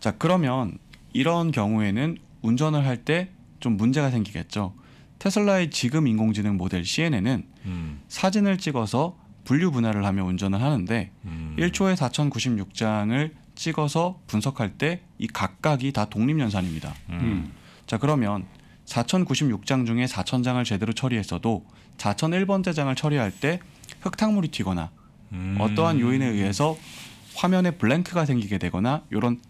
자 그러면 이런 경우에는 운전을 할 때 좀 문제가 생기겠죠. 테슬라의 지금 인공지능 모델 CNN은 음. 사진을 찍어서 분류 분할을 하며 운전을 하는데 음. 1초에 4,096장을 찍어서 분석할 때 이 각각이 다 독립연산입니다. 음. 음. 자 그러면 4,096장 중에 4,000장을 제대로 처리했어도 4,001번째 장을 처리할 때 흙탕물이 튀거나 음. 어떠한 요인에 의해서 화면에 블랭크가 생기게 되거나 이런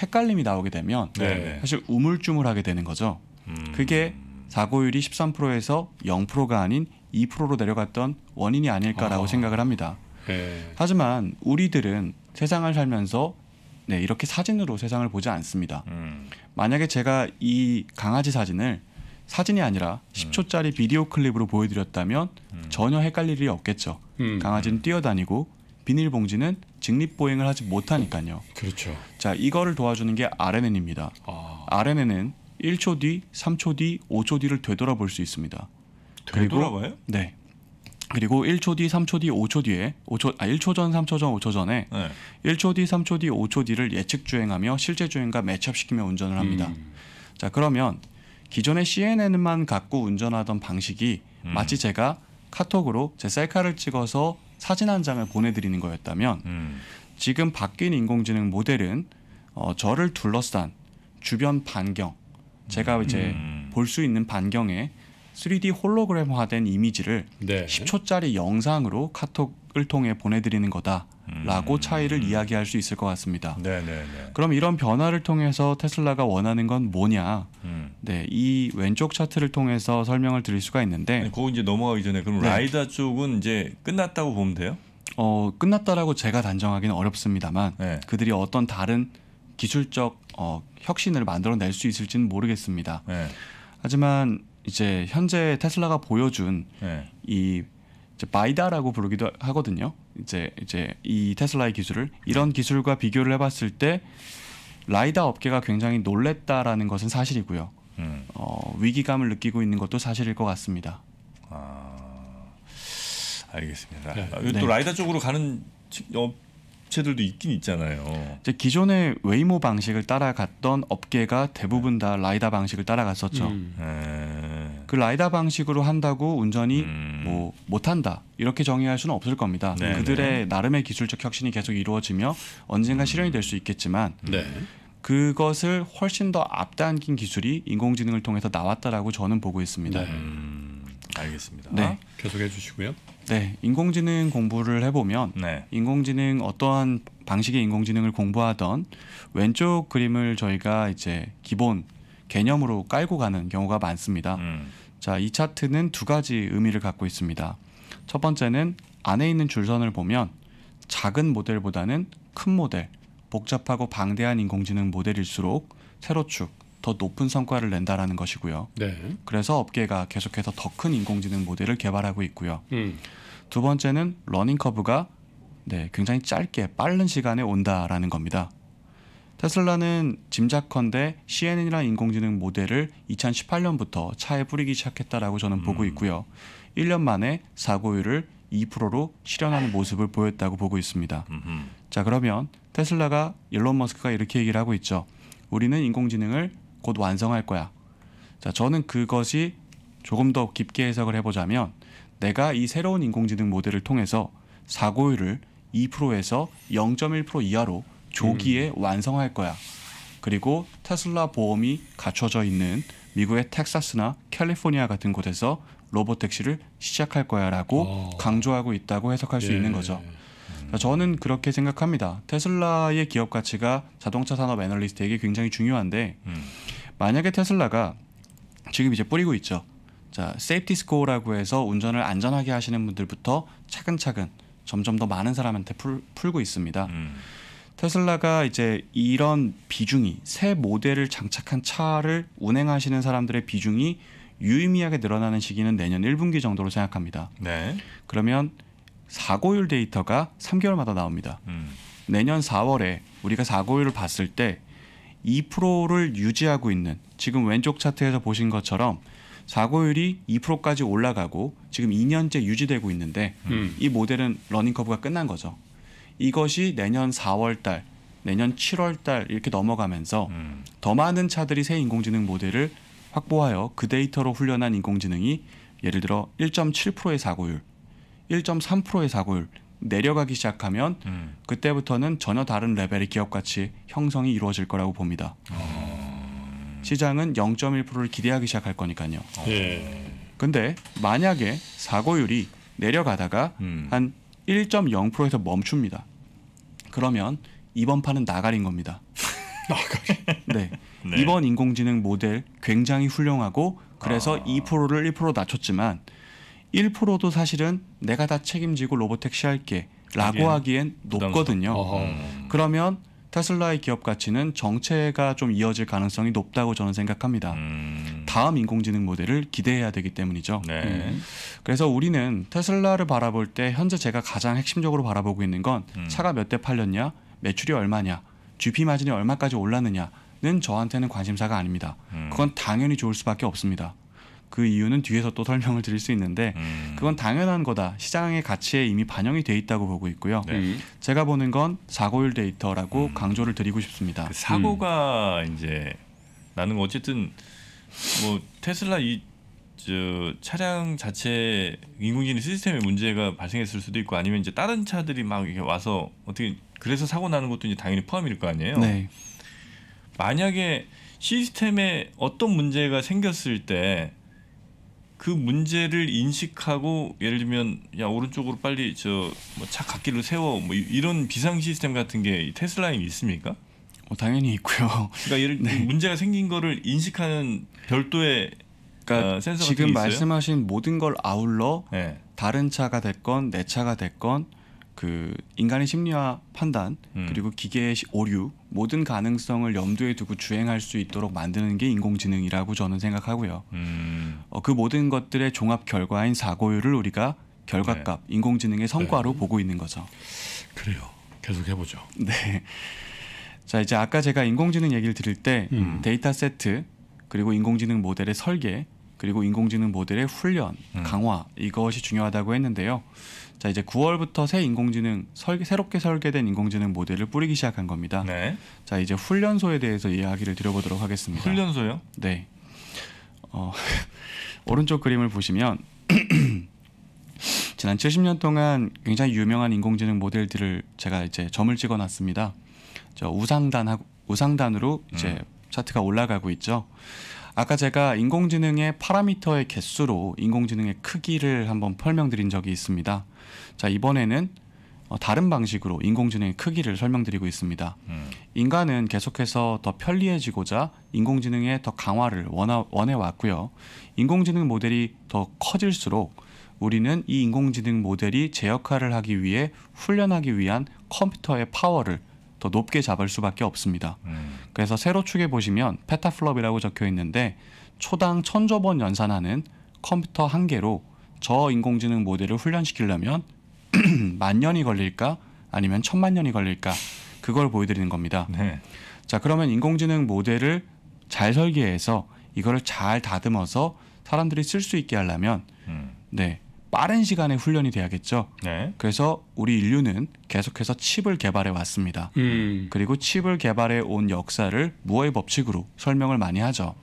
헷갈림이 나오게 되면 네, 네 사실 우물쭈물하게 되는 거죠. 음. 그게 사고율이 13%에서 0%가 아닌 2%로 내려갔던 원인이 아닐까라고 아. 생각을 합니다. 네. 하지만 우리들은 세상을 살면서 네, 이렇게 사진으로 세상을 보지 않습니다. 음. 만약에 제가 이 강아지 사진을 사진이 아니라 10초짜리 비디오 클립으로 보여드렸다면 음. 전혀 헷갈릴 일이 없겠죠. 음. 강아지는 네. 뛰어다니고 비닐봉지는 직립보행을 하지 못하니까요. 그렇죠. 자, 이거를 도와주는 게 RNN입니다. 아. RNN은 1초 뒤, 3초 뒤, 5초 뒤를 되돌아볼 수 있습니다. 되돌아봐요? 그리고, 네. 그리고 1초 뒤, 3초 뒤, 5초 뒤에 5초 아 1초 전, 3초 전, 5초 전에 네. 1초 뒤, 3초 뒤, 5초 뒤를 예측 주행하며 실제 주행과 매치업시키며 운전을 합니다. 음. 자, 그러면 기존의 CNN만 갖고 운전하던 방식이 음. 마치 제가 카톡으로 제 셀카를 찍어서 사진 한 장을 보내드리는 거였다면 음. 지금 바뀐 인공지능 모델은 어, 저를 둘러싼 주변 반경, 제가 음. 이제 음. 볼수 있는 반경에 3D 홀로그램화된 이미지를 네. 10초짜리 영상으로 카톡을 통해 보내드리는 거다. 라고 차이를 이야기할 수 있을 것 같습니다. 네네네. 네, 네. 그럼 이런 변화를 통해서 테슬라가 원하는 건 뭐냐? 음. 네, 이 왼쪽 차트를 통해서 설명을 드릴 수가 있는데. 그거 이제 넘어가기 전에 그럼 네. 라이다 쪽은 이제 끝났다고 보면 돼요? 어, 끝났다라고 제가 단정하기는 어렵습니다만 네. 그들이 어떤 다른 기술적 어, 혁신을 만들어낼 수 있을지는 모르겠습니다. 네. 하지만 이제 현재 테슬라가 보여준 네. 이 이제 마이다라고 부르기도 하거든요. 이제 이제 이 테슬라의 기술을 이런 기술과 비교를 해봤을 때 라이다 업계가 굉장히 놀랬다라는 것은 사실이고요. 음. 어, 위기감을 느끼고 있는 것도 사실일 것 같습니다. 아, 알겠습니다. 네. 아, 또 네. 라이다 쪽으로 가는 업체들도 있긴 있잖아요. 이제 기존의 웨이모 방식을 따라갔던 업계가 대부분 다 라이다 방식을 따라갔었죠. 음. 네. 그 라이다 방식으로 한다고 운전이 음. 뭐 못한다 이렇게 정의할 수는 없을 겁니다. 네네. 그들의 네. 나름의 기술적 혁신이 계속 이루어지며 언젠가 음. 실현이 될 수 있겠지만 네. 그것을 훨씬 더 앞당긴 기술이 인공지능을 통해서 나왔다라고 저는 보고 있습니다. 네. 음. 알겠습니다. 네. 계속해 주시고요. 네, 인공지능 공부를 해보면 네. 인공지능 어떠한 방식의 인공지능을 공부하던 왼쪽 그림을 저희가 이제 기본 개념으로 깔고 가는 경우가 많습니다. 음. 자, 이 차트는 두 가지 의미를 갖고 있습니다. 첫 번째는 안에 있는 줄선을 보면 작은 모델보다는 큰 모델, 복잡하고 방대한 인공지능 모델일수록 세로축, 더 높은 성과를 낸다라는 것이고요. 네. 그래서 업계가 계속해서 더 큰 인공지능 모델을 개발하고 있고요. 음. 두 번째는 러닝 커브가 네, 굉장히 짧게 빠른 시간에 온다라는 겁니다. 테슬라는 짐작컨대 CNN이라는 인공지능 모델을 2018년부터 차에 뿌리기 시작했다라고 저는 음. 보고 있고요. 1년 만에 사고율을 2%로 실현하는 모습을 보였다고 보고 있습니다. 음흠. 자, 그러면 테슬라가 일론 머스크가 이렇게 얘기를 하고 있죠. 우리는 인공지능을 곧 완성할 거야. 자, 저는 그것이 조금 더 깊게 해석을 해보자면 내가 이 새로운 인공지능 모델을 통해서 사고율을 2%에서 0.1% 이하로 조기에 음. 완성할 거야. 그리고 테슬라 보험이 갖춰져 있는 미국의 텍사스나 캘리포니아 같은 곳에서 로봇 택시를 시작할 거야라고 오. 어. 강조하고 있다고 해석할 예. 수 있는 거죠. 저는 그렇게 생각합니다. 테슬라의 기업 가치가 자동차 산업 애널리스트에게 굉장히 중요한데 음. 만약에 테슬라가 지금 이제 뿌리고 있죠. 자, 세이프티 스코어라고 해서 운전을 안전하게 하시는 분들부터 차근차근 점점 더 많은 사람한테 풀, 풀고 있습니다. 음. 테슬라가 이제 이런 비중이 새 모델을 장착한 차를 운행하시는 사람들의 비중이 유의미하게 늘어나는 시기는 내년 1분기 정도로 생각합니다. 네. 그러면 사고율 데이터가 3개월마다 나옵니다. 음. 내년 4월에 우리가 사고율을 봤을 때 2%를 유지하고 있는 지금 왼쪽 차트에서 보신 것처럼 사고율이 2%까지 올라가고 지금 2년째 유지되고 있는데 음. 이 모델은 러닝 커브가 끝난 거죠. 이것이 내년 4월 달, 내년 7월 달 이렇게 넘어가면서 음. 더 많은 차들이 새 인공지능 모델을 확보하여 그 데이터로 훈련한 인공지능이 예를 들어 1.7%의 사고율, 1.3%의 사고율 내려가기 시작하면 음. 그때부터는 전혀 다른 레벨의 기업 같이 형성이 이루어질 거라고 봅니다. 어... 시장은 0.1%를 기대하기 시작할 거니까요. 어. 예. 근데 만약에 사고율이 내려가다가 음. 한 1.0%에서 멈춥니다. 그러면 이번 판은 나가린 겁니다. 나가리. 네. 네. 이번 인공지능 모델 굉장히 훌륭하고 그래서 아. 2%를 1% 낮췄지만 1%도 사실은 내가 다 책임지고 로보택시 할게 라고 하기엔 높거든요. 그러면 테슬라의 기업 가치는 정체가 좀 이어질 가능성이 높다고 저는 생각합니다. 음. 다음 인공지능 모델을 기대해야 되기 때문이죠. 네. 네. 그래서 우리는 테슬라를 바라볼 때 현재 제가 가장 핵심적으로 바라보고 있는 건 음. 차가 몇 대 팔렸냐, 매출이 얼마냐, GP 마진이 얼마까지 올랐느냐는 저한테는 관심사가 아닙니다. 음. 그건 당연히 좋을 수밖에 없습니다. 그 이유는 뒤에서 또 설명을 드릴 수 있는데 음. 그건 당연한 거다. 시장의 가치에 이미 반영이 돼 있다고 보고 있고요. 네. 음. 제가 보는 건 사고율 데이터라고 음. 강조를 드리고 싶습니다. 그 사고가 음. 이제 나는 어쨌든 뭐 테슬라 이 저 차량 자체 인공지능 시스템에 문제가 발생했을 수도 있고 아니면 이제 다른 차들이 막 이렇게 와서 어떻게 그래서 사고 나는 것도 이제 당연히 포함일 거 아니에요. 네. 만약에 시스템에 어떤 문제가 생겼을 때그 문제를 인식하고 예를 들면 야 오른쪽으로 빨리 저차 뭐 갓길로 세워 뭐 이런 비상 시스템 같은 게 테슬라에 있습니까? 어, 당연히 있고요. 그러니까 예를 네. 문제가 생긴 거를 인식하는 별도의 그러니까 어, 센서 지금 말씀하신 모든 걸 아울러 네. 다른 차가 됐건 내 차가 됐건 그 인간의 심리와 판단 음. 그리고 기계의 오류 모든 가능성을 염두에 두고 주행할 수 있도록 만드는 게 인공지능이라고 저는 생각하고요. 음. 어, 그 모든 것들의 종합 결과인 사고율을 우리가 결과값 네. 인공지능의 성과로 네. 보고 있는 거죠. 그래요. 계속 해보죠. 네. 자 이제 아까 제가 인공지능 얘기를 드릴 때 음. 데이터 세트 그리고 인공지능 모델의 설계 그리고 인공지능 모델의 훈련 음. 강화 이것이 중요하다고 했는데요. 자 이제 9월부터 새 인공지능 설계, 새롭게 설계된 인공지능 모델을 뿌리기 시작한 겁니다. 네. 자 이제 훈련소에 대해서 이야기를 드려보도록 하겠습니다. 훈련소요? 네. 어, 오른쪽 그림을 보시면 지난 70년 동안 굉장히 유명한 인공지능 모델들을 제가 이제 점을 찍어놨습니다. 저 우상단하고 우상단으로 이제 음. 차트가 올라가고 있죠. 아까 제가 인공지능의 파라미터의 개수로 인공지능의 크기를 한번 설명드린 적이 있습니다. 자 이번에는 어, 다른 방식으로 인공지능의 크기를 설명드리고 있습니다. 음. 인간은 계속해서 더 편리해지고자 인공지능의 더 강화를 원하, 원해왔고요. 인공지능 모델이 더 커질수록 우리는 이 인공지능 모델이 제 역할을 하기 위해 훈련하기 위한 컴퓨터의 파워를 더 높게 잡을 수밖에 없습니다. 음. 그래서 세로 축에 보시면 페타플럽이라고 적혀 있는데 초당 천조번 연산하는 컴퓨터 한계로 저 인공지능 모델을 훈련시키려면 만 년이 걸릴까 아니면 천만 년이 걸릴까 그걸 보여드리는 겁니다. 네. 자 그러면 인공지능 모델을 잘 설계해서 이거를 잘 다듬어서 사람들이 쓸 수 있게 하려면 음. 네 빠른 시간에 훈련이 돼야겠죠. 네. 그래서 우리 인류는 계속해서 칩을 개발해 왔습니다. 음. 그리고 칩을 개발해 온 역사를 무어의 법칙으로 설명을 많이 하죠.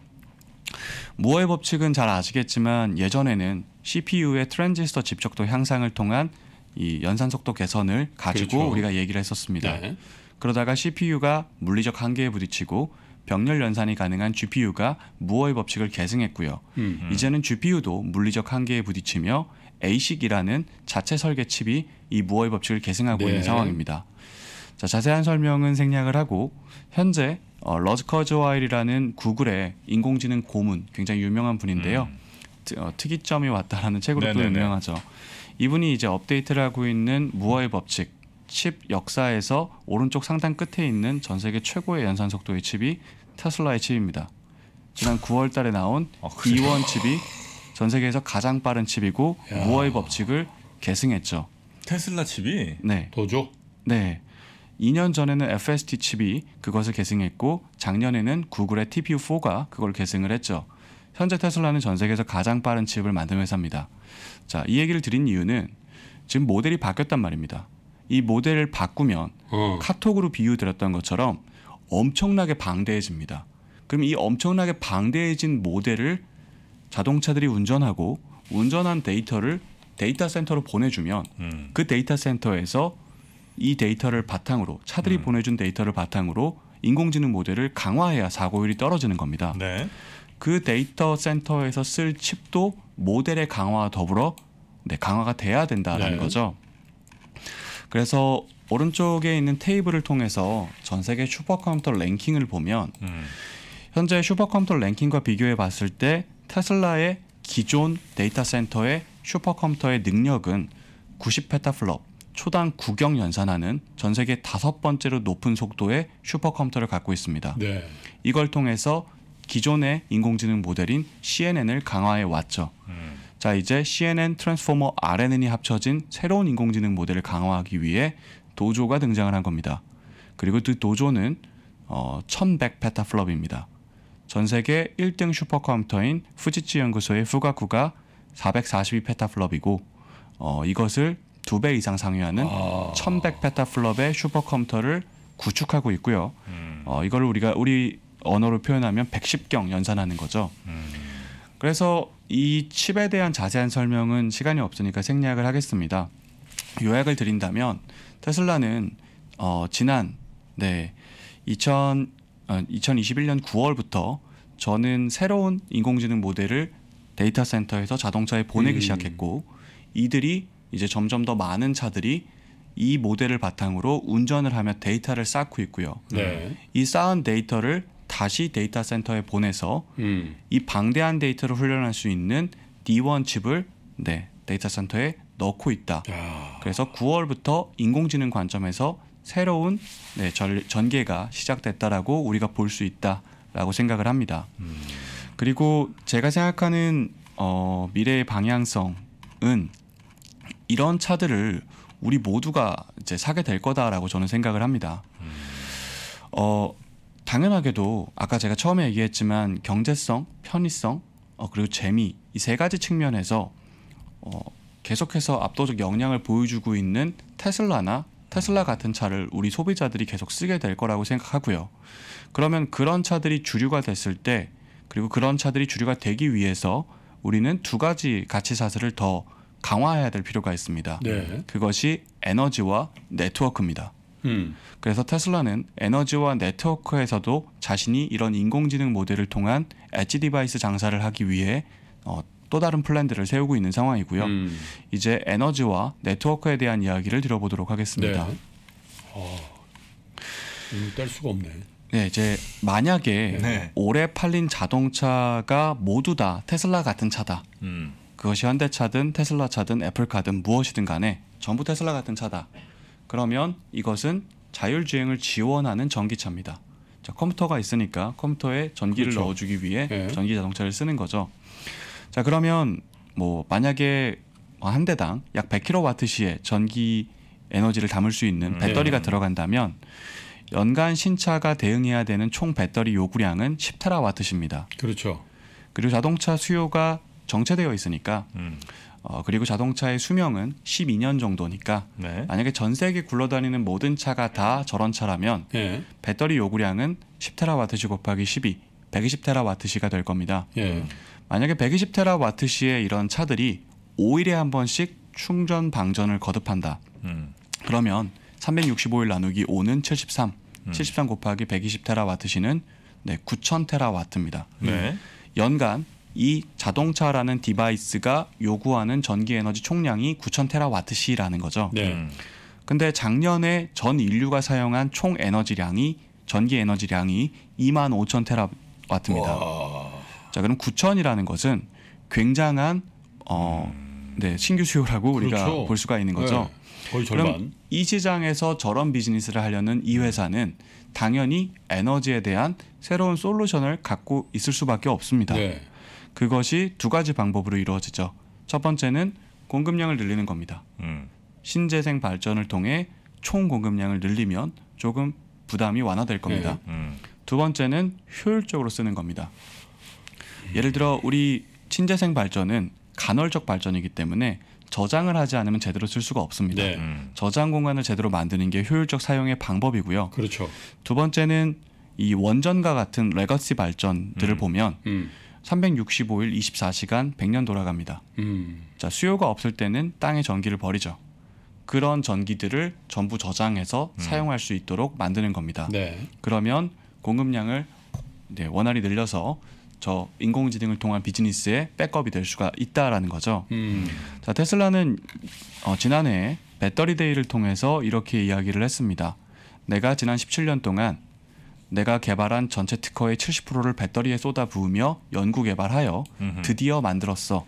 무어의 법칙은 잘 아시겠지만 예전에는 CPU의 트랜지스터 집적도 향상을 통한 이 연산 속도 개선을 가지고 그렇죠. 우리가 얘기를 했었습니다. 네. 그러다가 CPU가 물리적 한계에 부딪히고 병렬 연산이 가능한 GPU가 무어의 법칙을 계승했고요. 음흠. 이제는 GPU도 물리적 한계에 부딪히며 ASIC이라는 자체 설계 칩이 이 무어의 법칙을 계승하고 네. 있는 상황입니다. 자, 자세한 설명은 생략을 하고 현재 어, 러즈커즈와일이라는 구글의 인공지능 고문 굉장히 유명한 분인데요. 음. 어, 특이점이 왔다라는 책으로 도 유명하죠. 이분이 이제 업데이트를 하고 있는 무어의 법칙 칩 역사에서 오른쪽 상단 끝에 있는 전 세계 최고의 연산 속도의 칩이 테슬라의 칩입니다. 지난 9월 달에 나온 아, 이원 칩이 전 세계에서 가장 빠른 칩이고 야. 무어의 법칙을 계승했죠. 테슬라 칩이 네. 도죠? 네. 2년 전에는 FST 칩이 그것을 계승했고 작년에는 구글의 TPU4가 그걸 계승을 했죠. 현재 테슬라는 전 세계에서 가장 빠른 칩을 만든 회사입니다. 자, 이 얘기를 드린 이유는 지금 모델이 바뀌었단 말입니다. 이 모델을 바꾸면 어. 카톡으로 비유 드렸던 것처럼 엄청나게 방대해집니다. 그럼 이 엄청나게 방대해진 모델을 자동차들이 운전하고 운전한 데이터를 데이터 센터로 보내주면 음. 그 데이터 센터에서 이 데이터를 바탕으로 차들이 음. 보내준 데이터를 바탕으로 인공지능 모델을 강화해야 사고율이 떨어지는 겁니다. 네. 그 데이터 센터에서 쓸 칩도 모델의 강화와 더불어 네, 강화가 돼야 된다는 네. 거죠. 그래서 오른쪽에 있는 테이블을 통해서 전 세계 슈퍼컴퓨터 랭킹을 보면 음. 현재 슈퍼컴퓨터 랭킹과 비교해 봤을 때 테슬라의 기존 데이터 센터의 슈퍼컴퓨터의 능력은 90페타플롭 초당 구경 연산하는 전 세계 다섯 번째로 높은 속도의 슈퍼컴퓨터를 갖고 있습니다. 네. 이걸 통해서 기존의 인공지능 모델인 CNN을 강화해 왔죠. 음. 자 이제 CNN 트랜스포머 RNN이 합쳐진 새로운 인공지능 모델을 강화하기 위해 도조가 등장을 한 겁니다. 그리고 그 도조는 어, 1100 페타플롭입니다. 전 세계 1등 슈퍼컴퓨터인 후지츠 연구소의 후가쿠가 442 페타플롭이고 어, 이것을 두 배 이상 상회하는 아. 1100 페타플롭의 슈퍼컴퓨터를 구축하고 있고요. 음. 어, 이걸 우리가 우리 언어로 표현하면 110경 연산하는 거죠. 음. 그래서 이 칩에 대한 자세한 설명은 시간이 없으니까 생략을 하겠습니다. 요약을 드린다면 테슬라는 어, 지난 네 2000, 어, 2021년 9월부터 저는 새로운 인공지능 모델을 데이터 센터에서 자동차에 보내기 음. 시작했고 이들이 이제 점점 더 많은 차들이 이 모델을 바탕으로 운전을 하며 데이터를 쌓고 있고요. 네. 이 쌓은 데이터를 다시 데이터 센터에 보내서 음. 이 방대한 데이터를 훈련할 수 있는 D1 칩을 네, 데이터 센터에 넣고 있다. 야. 그래서 9월부터 인공지능 관점에서 새로운 네, 전, 개가 시작됐다라고 우리가 볼 수 있다라고 생각을 합니다. 음. 그리고 제가 생각하는 어, 미래의 방향성은 이런 차들을 우리 모두가 이제 사게 될 거다라고 저는 생각을 합니다. 음. 어, 당연하게도 아까 제가 처음에 얘기했지만 경제성, 편의성, 어, 그리고 재미 이 세 가지 측면에서 어, 계속해서 압도적 영향을 보여주고 있는 테슬라나 테슬라 같은 차를 우리 소비자들이 계속 쓰게 될 거라고 생각하고요. 그러면 그런 차들이 주류가 됐을 때 그리고 그런 차들이 주류가 되기 위해서 우리는 두 가지 가치 사슬을 더 강화해야 될 필요가 있습니다. 네. 그것이 에너지와 네트워크입니다. 음. 그래서 테슬라는 에너지와 네트워크에서도 자신이 이런 인공지능 모델을 통한 엣지 디바이스 장사를 하기 위해 어, 또 다른 플랜들을 세우고 있는 상황이고요. 음. 이제 에너지와 네트워크에 대한 이야기를 들어보도록 하겠습니다. 네. 어, 뗄 수가 없네. 네, 이제 만약에 네. 올해 팔린 자동차가 모두 다 테슬라 같은 차다. 음. 그것이 현대차든 테슬라 차든 애플카든 무엇이든 간에 전부 테슬라 같은 차다. 그러면 이것은 자율주행을 지원하는 전기차입니다. 자, 컴퓨터가 있으니까 컴퓨터에 전기를 그렇죠. 넣어주기 위해 네. 전기 자동차를 쓰는 거죠. 자 그러면 뭐 만약에 뭐 한 대당 약 100kW 시의 전기 에너지를 담을 수 있는 음. 배터리가 네. 들어간다면 연간 신차가 대응해야 되는 총 배터리 요구량은 1 0테라와트니다 그렇죠. 그리고 자동차 수요가 정체되어 있으니까 음. 어, 그리고 자동차의 수명은 12년 정도니까 네. 만약에 전 세계 굴러다니는 모든 차가 다 저런 차라면 예. 배터리 요구량은 10테라와트시 곱하기 12, 120테라와트시가 될 겁니다. 예. 만약에 120테라와트시의 이런 차들이 5일에 한 번씩 충전 방전을 거듭한다. 음. 그러면 365일 나누기 5는 73, 음. 73 곱하기 120테라와트시는 네, 9,000테라와트입니다. 네. 연간 이 자동차라는 디바이스가 요구하는 전기 에너지 총량이 9천 테라와트시라는 거죠. 네. 음. 근데 작년에 전 인류가 사용한 총 에너지량이 전기 에너지량이 2만 5천 테라와트입니다. 자, 그럼 9천이라는 것은 굉장한 어 네, 신규 수요라고 우리가 그렇죠. 볼 수가 있는 거죠. 네. 거의 절반. 그럼 이 시장에서 저런 비즈니스를 하려는 이 회사는 당연히 에너지에 대한 새로운 솔루션을 갖고 있을 수밖에 없습니다. 네. 그것이 두 가지 방법으로 이루어지죠. 첫 번째는 공급량을 늘리는 겁니다. 음. 신재생 발전을 통해 총 공급량을 늘리면 조금 부담이 완화될 겁니다. 네. 음. 두 번째는 효율적으로 쓰는 겁니다. 예를 들어 우리 신재생 발전은 간헐적 발전이기 때문에 저장을 하지 않으면 제대로 쓸 수가 없습니다. 네. 음. 음. 저장 공간을 제대로 만드는 게 효율적 사용의 방법이고요. 그렇죠. 두 번째는 이 원전과 같은 레거시 발전들을 음. 보면 음. 365일 24시간 100년 돌아갑니다. 음. 자, 수요가 없을 때는 땅에 전기를 버리죠. 그런 전기들을 전부 저장해서 음. 사용할 수 있도록 만드는 겁니다. 네. 그러면 공급량을 네, 원활히 늘려서 저 인공지능을 통한 비즈니스의 백업이 될 수가 있다라는 거죠. 음. 자, 테슬라는 어, 지난해 배터리 데이를 통해서 이렇게 이야기를 했습니다. 내가 지난 17년 동안 내가 개발한 전체 특허의 70%를 배터리에 쏟아 부으며 연구 개발하여 음흠. 드디어 만들었어.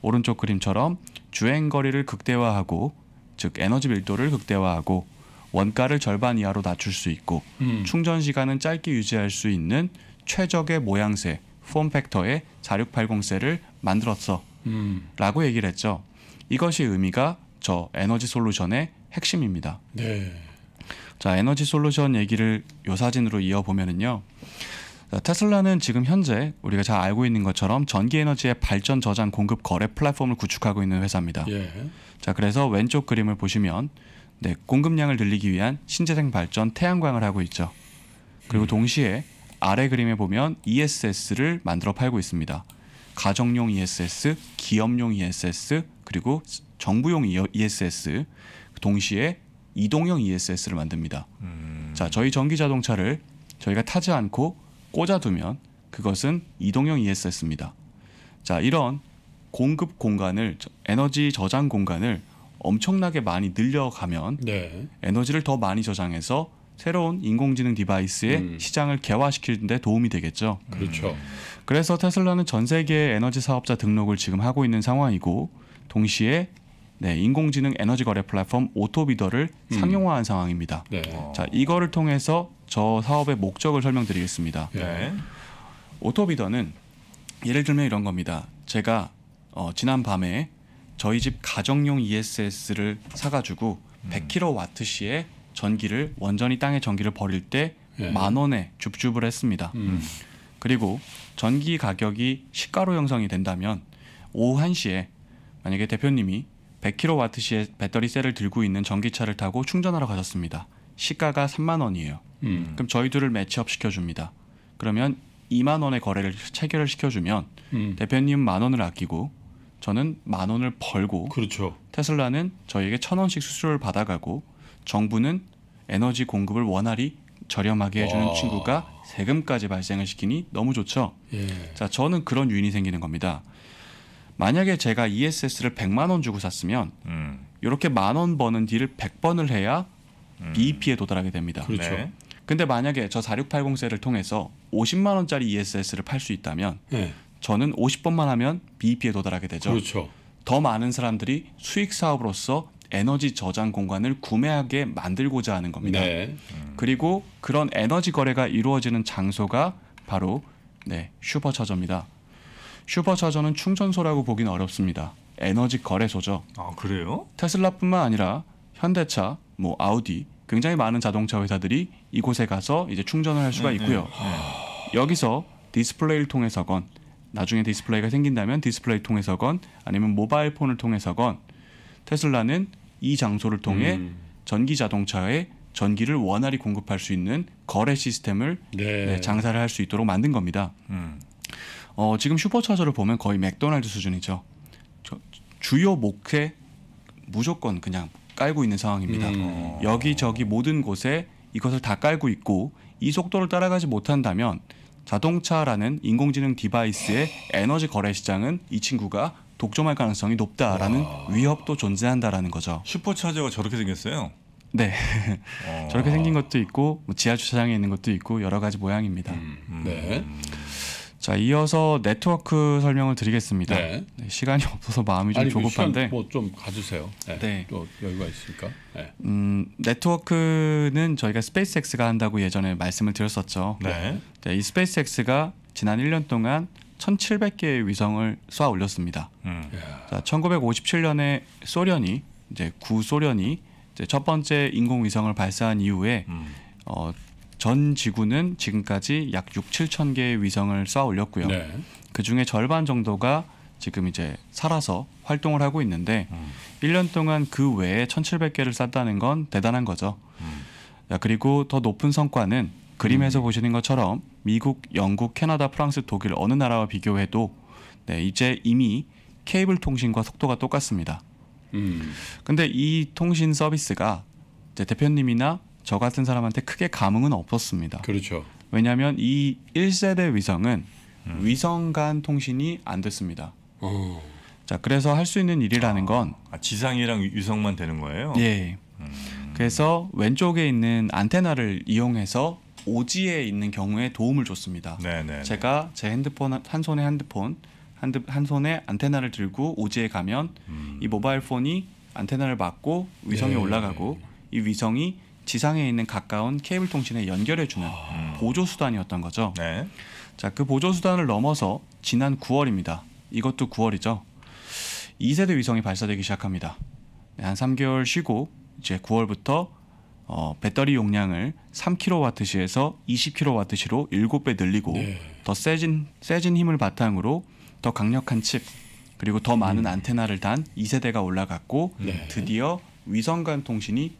오른쪽 그림처럼 주행 거리를 극대화하고 즉 에너지 밀도를 극대화하고 원가를 절반 이하로 낮출 수 있고 음. 충전 시간은 짧게 유지할 수 있는 최적의 모양새 폼 팩터의 4680세를 만들었어. 음. 라고 얘기를 했죠. 이것이 의미가 저 에너지 솔루션의 핵심입니다. 네. 자, 에너지 솔루션 얘기를 요 사진으로 이어보면은요. 자, 테슬라는 지금 현재 우리가 잘 알고 있는 것처럼 전기 에너지의 발전 저장 공급 거래 플랫폼을 구축하고 있는 회사입니다. 예. 자, 그래서 왼쪽 그림을 보시면 네, 공급량을 늘리기 위한 신재생 발전 태양광을 하고 있죠. 그리고 음. 동시에 아래 그림에 보면 ESS를 만들어 팔고 있습니다. 가정용 ESS, 기업용 ESS, 그리고 정부용 ESS, 동시에 이동형 ESS를 만듭니다. 음. 자, 저희 전기 자동차를 저희가 타지 않고 꽂아두면 그것은 이동형 ESS입니다. 자, 이런 공급 공간을 에너지 저장 공간을 엄청나게 많이 늘려가면 네. 에너지를 더 많이 저장해서 새로운 인공지능 디바이스의 음. 시장을 개화시키는데 도움이 되겠죠. 음. 그렇죠. 그래서 테슬라는 전세계 에너지 사업자 등록을 지금 하고 있는 상황이고 동시에 네, 인공지능 에너지 거래 플랫폼 오토비더를 음. 상용화한 상황입니다. 네. 자, 이거를 통해서 저 사업의 목적을 설명드리겠습니다. 네. 네. 오토비더는 예를 들면 이런 겁니다. 제가 어, 지난 밤에 저희 집 가정용 ESS를 사가지고 음. 100kW 시의 전기를 원전이 땅에 전기를 버릴 때만 예. 원에 줍줍을 했습니다. 음. 그리고 전기 가격이 시가로 형성이 된다면 오후 1시에 만약에 대표님이 100kWh의 배터리 셀을 들고 있는 전기차를 타고 충전하러 가셨습니다. 시가가 3만 원이에요. 음. 그럼 저희 둘을 매치업 시켜줍니다. 그러면 2만 원의 거래를 체결을 시켜주면 음. 대표님 만 원을 아끼고 저는 만 원을 벌고 그렇죠. 테슬라는 저희에게 천 원씩 수수료를 받아가고 정부는 에너지 공급을 원활히 저렴하게 해주는 와. 친구가 세금까지 발생을 시키니 너무 좋죠. 예. 자, 저는 그런 유인이 생기는 겁니다. 만약에 제가 ESS를 100만 원 주고 샀으면 음. 이렇게 만 원 버는 딜을 100번을 해야 음. BEP에 도달하게 됩니다. 그렇죠. 네. 근데 만약에 저 4680세를 통해서 50만 원짜리 ESS를 팔 수 있다면 네. 저는 50번만 하면 BEP에 도달하게 되죠. 그렇죠. 더 많은 사람들이 수익 사업으로서 에너지 저장 공간을 구매하게 만들고자 하는 겁니다. 네. 음. 그리고 그런 에너지 거래가 이루어지는 장소가 바로 네, 슈퍼처저입니다. 슈퍼차저는 충전소라고 보긴 어렵습니다. 에너지 거래소죠. 아 그래요? 테슬라뿐만 아니라 현대차, 뭐 아우디, 굉장히 많은 자동차 회사들이 이곳에 가서 이제 충전을 할 수가 네, 네. 있고요. 하... 아. 여기서 디스플레이를 통해서건 나중에 디스플레이가 생긴다면 디스플레이 통해서건 아니면 모바일 폰을 통해서건 테슬라는 이 장소를 통해 음. 전기 자동차에 전기를 원활히 공급할 수 있는 거래 시스템을 네. 네, 장사를 할 수 있도록 만든 겁니다. 음. 어, 지금 슈퍼차저를 보면 거의 맥도날드 수준이죠. 주요 목회 무조건 그냥 깔고 있는 상황입니다. 음. 여기저기 모든 곳에 이것을 다 깔고 있고 이 속도를 따라가지 못한다면 자동차라는 인공지능 디바이스의 에너지 거래 시장은 이 친구가 독점할 가능성이 높다라는 와. 위협도 존재한다라는 거죠. 슈퍼차저가 저렇게 생겼어요? 네. 어. 저렇게 생긴 것도 있고 뭐 지하 주차장에 있는 것도 있고 여러 가지 모양입니다. 음. 음. 네. 자, 이어서 네트워크 설명을 드리겠습니다. 네. 네, 시간이 없어서 마음이 좀 아니, 그 조급한데. 뭐좀 가주세요. 네. 네. 또 여유가 있으니까. 네. 음, 네트워크는 저희가 스페이스X가 한다고 예전에 말씀을 드렸었죠. 네. 네 이 스페이스X가 지난 1년 동안 1,700개의 위성을 쏴 올렸습니다. 음. 자, 1957년에 소련이 이제 구소련이 이제 첫 번째 인공위성을 발사한 이후에 음. 어, 전 지구는 지금까지 약 6, 7천 개의 위성을 쏴 올렸고요. 네. 그 중에 절반 정도가 지금 이제 살아서 활동을 하고 있는데 음. 1년 동안 그 외에 1,700개를 쐈다는 건 대단한 거죠. 음. 그리고 더 높은 성과는 그림에서 음. 보시는 것처럼 미국, 영국, 캐나다, 프랑스, 독일 어느 나라와 비교해도 네, 이제 이미 케이블 통신과 속도가 똑같습니다. 음. 근데 이 통신 서비스가 대표님이나 저 같은 사람한테 크게 감흥은 없었습니다. 그렇죠. 왜냐하면 이 1세대 위성은 음. 위성 간 통신이 안 됐습니다. 오. 자, 그래서 할 수 있는 일이라는 아, 건 아, 지상이랑 위성만 되는 거예요? 예. 음. 그래서 왼쪽에 있는 안테나를 이용해서 오지에 있는 경우에 도움을 줬습니다. 네네. 네, 네. 제가 제 핸드폰 한 손에 핸드폰 한, 한 손에 안테나를 들고 오지에 가면 음. 이 모바일 폰이 안테나를 막고 위성이 네. 올라가고 이 위성이 지상에 있는 가까운 케이블 통신에 연결해 주는 아... 음. 보조 수단이었던 거죠. 네. 자, 그 보조 수단을 넘어서 지난 9월입니다. 이것도 9월이죠. 2세대 위성이 발사되기 시작합니다. 네, 한 3개월 쉬고 이제 9월부터 어, 배터리 용량을 3 k w 시에서 20kWh로 7배 늘리고 네. 더 세진 세진 힘을 바탕으로 더 강력한 칩 그리고 더 많은 음. 안테나를 단 2세대가 올라갔고 네. 드디어 위성간 통신이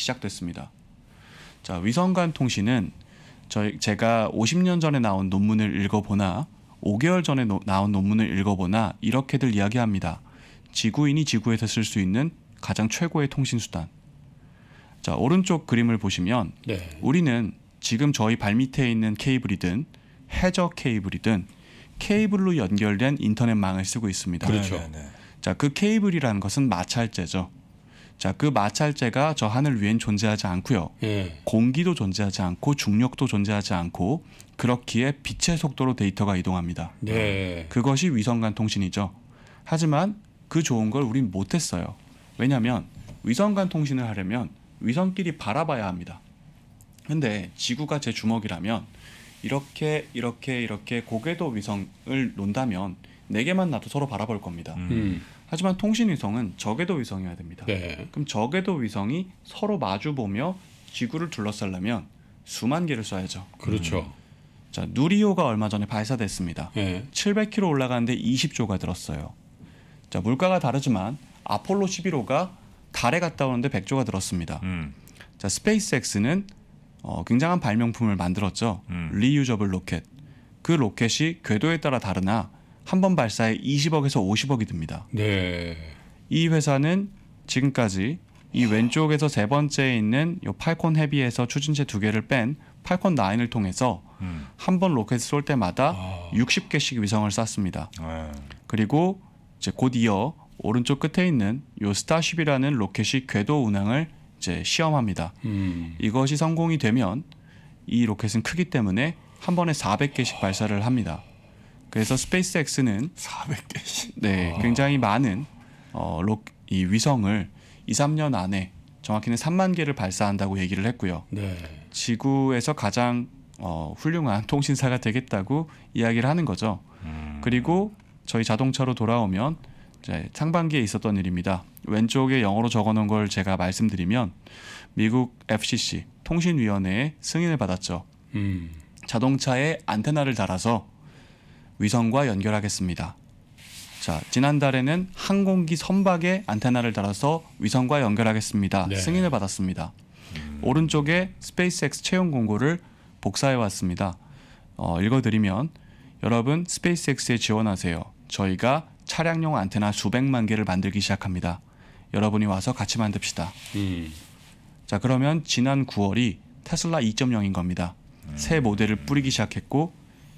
시작됐습니다. 자, 위성간 통신은 저 제가 50년 전에 나온 논문을 읽어보나 5개월 전에 노, 나온 논문을 읽어보나 이렇게들 이야기합니다. 지구인이 지구에서 쓸 수 있는 가장 최고의 통신 수단. 자 오른쪽 그림을 보시면 네. 우리는 지금 저희 발밑에 있는 케이블이든 해저 케이블이든 케이블로 연결된 인터넷망을 쓰고 있습니다. 그렇죠. 네, 네, 네. 자그 케이블이라는 것은 마찰재죠. 자, 그 마찰재가 저 하늘 위엔 존재하지 않고요. 예. 공기도 존재하지 않고 중력도 존재하지 않고 그렇기에 빛의 속도로 데이터가 이동합니다. 네. 그것이 위성 간 통신이죠. 하지만 그 좋은 걸 우린 못 했어요. 왜냐면 위성 간 통신을 하려면 위성끼리 바라봐야 합니다. 근데 지구가 제 주먹이라면 이렇게 이렇게 이렇게 고궤도 위성을 논다면 네 개만 나도 서로 바라볼 겁니다. 음. 하지만 통신 위성은 저궤도 위성이어야 됩니다. 네. 그럼 저궤도 위성이 서로 마주 보며 지구를 둘러싸려면 수만 개를 쏴야죠. 그렇죠. 음. 자, 누리호가 얼마 전에 발사됐습니다. 네. 예. 700km 올라가는데 20조가 들었어요. 자, 물가가 다르지만 아폴로 11호가 달에 갔다 오는데 100조가 들었습니다. 음. 자, 스페이스X는 어, 굉장한 발명품을 만들었죠. 음. 리유저블 로켓. 그 로켓이 궤도에 따라 다르나 한번 발사에 20억에서 50억이 듭니다. 네. 이 회사는 지금까지 이 왼쪽에서 세 번째에 있는 요 팔콘 헤비에서 추진체 두 개를 뺀 팔콘 9을 통해서 음. 한번 로켓을 쏠 때마다 아. 60개씩 위성을 쐈습니다. 아. 그리고 이제 곧 이어 오른쪽 끝에 있는 요 스타쉽이라는 로켓이 궤도 운항을 이제 시험합니다. 음. 이것이 성공이 되면 이 로켓은 크기 때문에 한 번에 400개씩 아. 발사를 합니다. 그래서 스페이스X는 400개씩. 네, 와. 아. 굉장히 많은 어, 로, 이 위성을 2, 3년 안에 정확히는 3만 개를 발사한다고 얘기를 했고요. 네. 지구에서 가장 어, 훌륭한 통신사가 되겠다고 이야기를 하는 거죠. 음. 그리고 저희 자동차로 돌아오면 상반기에 있었던 일입니다. 왼쪽에 영어로 적어놓은 걸 제가 말씀드리면 미국 FCC 통신위원회의 승인을 받았죠. 음. 자동차에 안테나를 달아서 위성과 연결하겠습니다. 자, 지난달에는 항공기 선박에 안테나를 달아서 위성과 연결하겠습니다. 네. 승인을 받았습니다. 음. 오른쪽에 스페이스X 채용 공고를 복사해 왔습니다. 어, 읽어드리면 여러분 스페이스X에 지원하세요. 저희가 차량용 안테나 수백만 개를 만들기 시작합니다. 여러분이 와서 같이 만듭시다. 음. 자 그러면 지난 9월이 테슬라 2.0인 겁니다. 음. 새 모델을 뿌리기 시작했고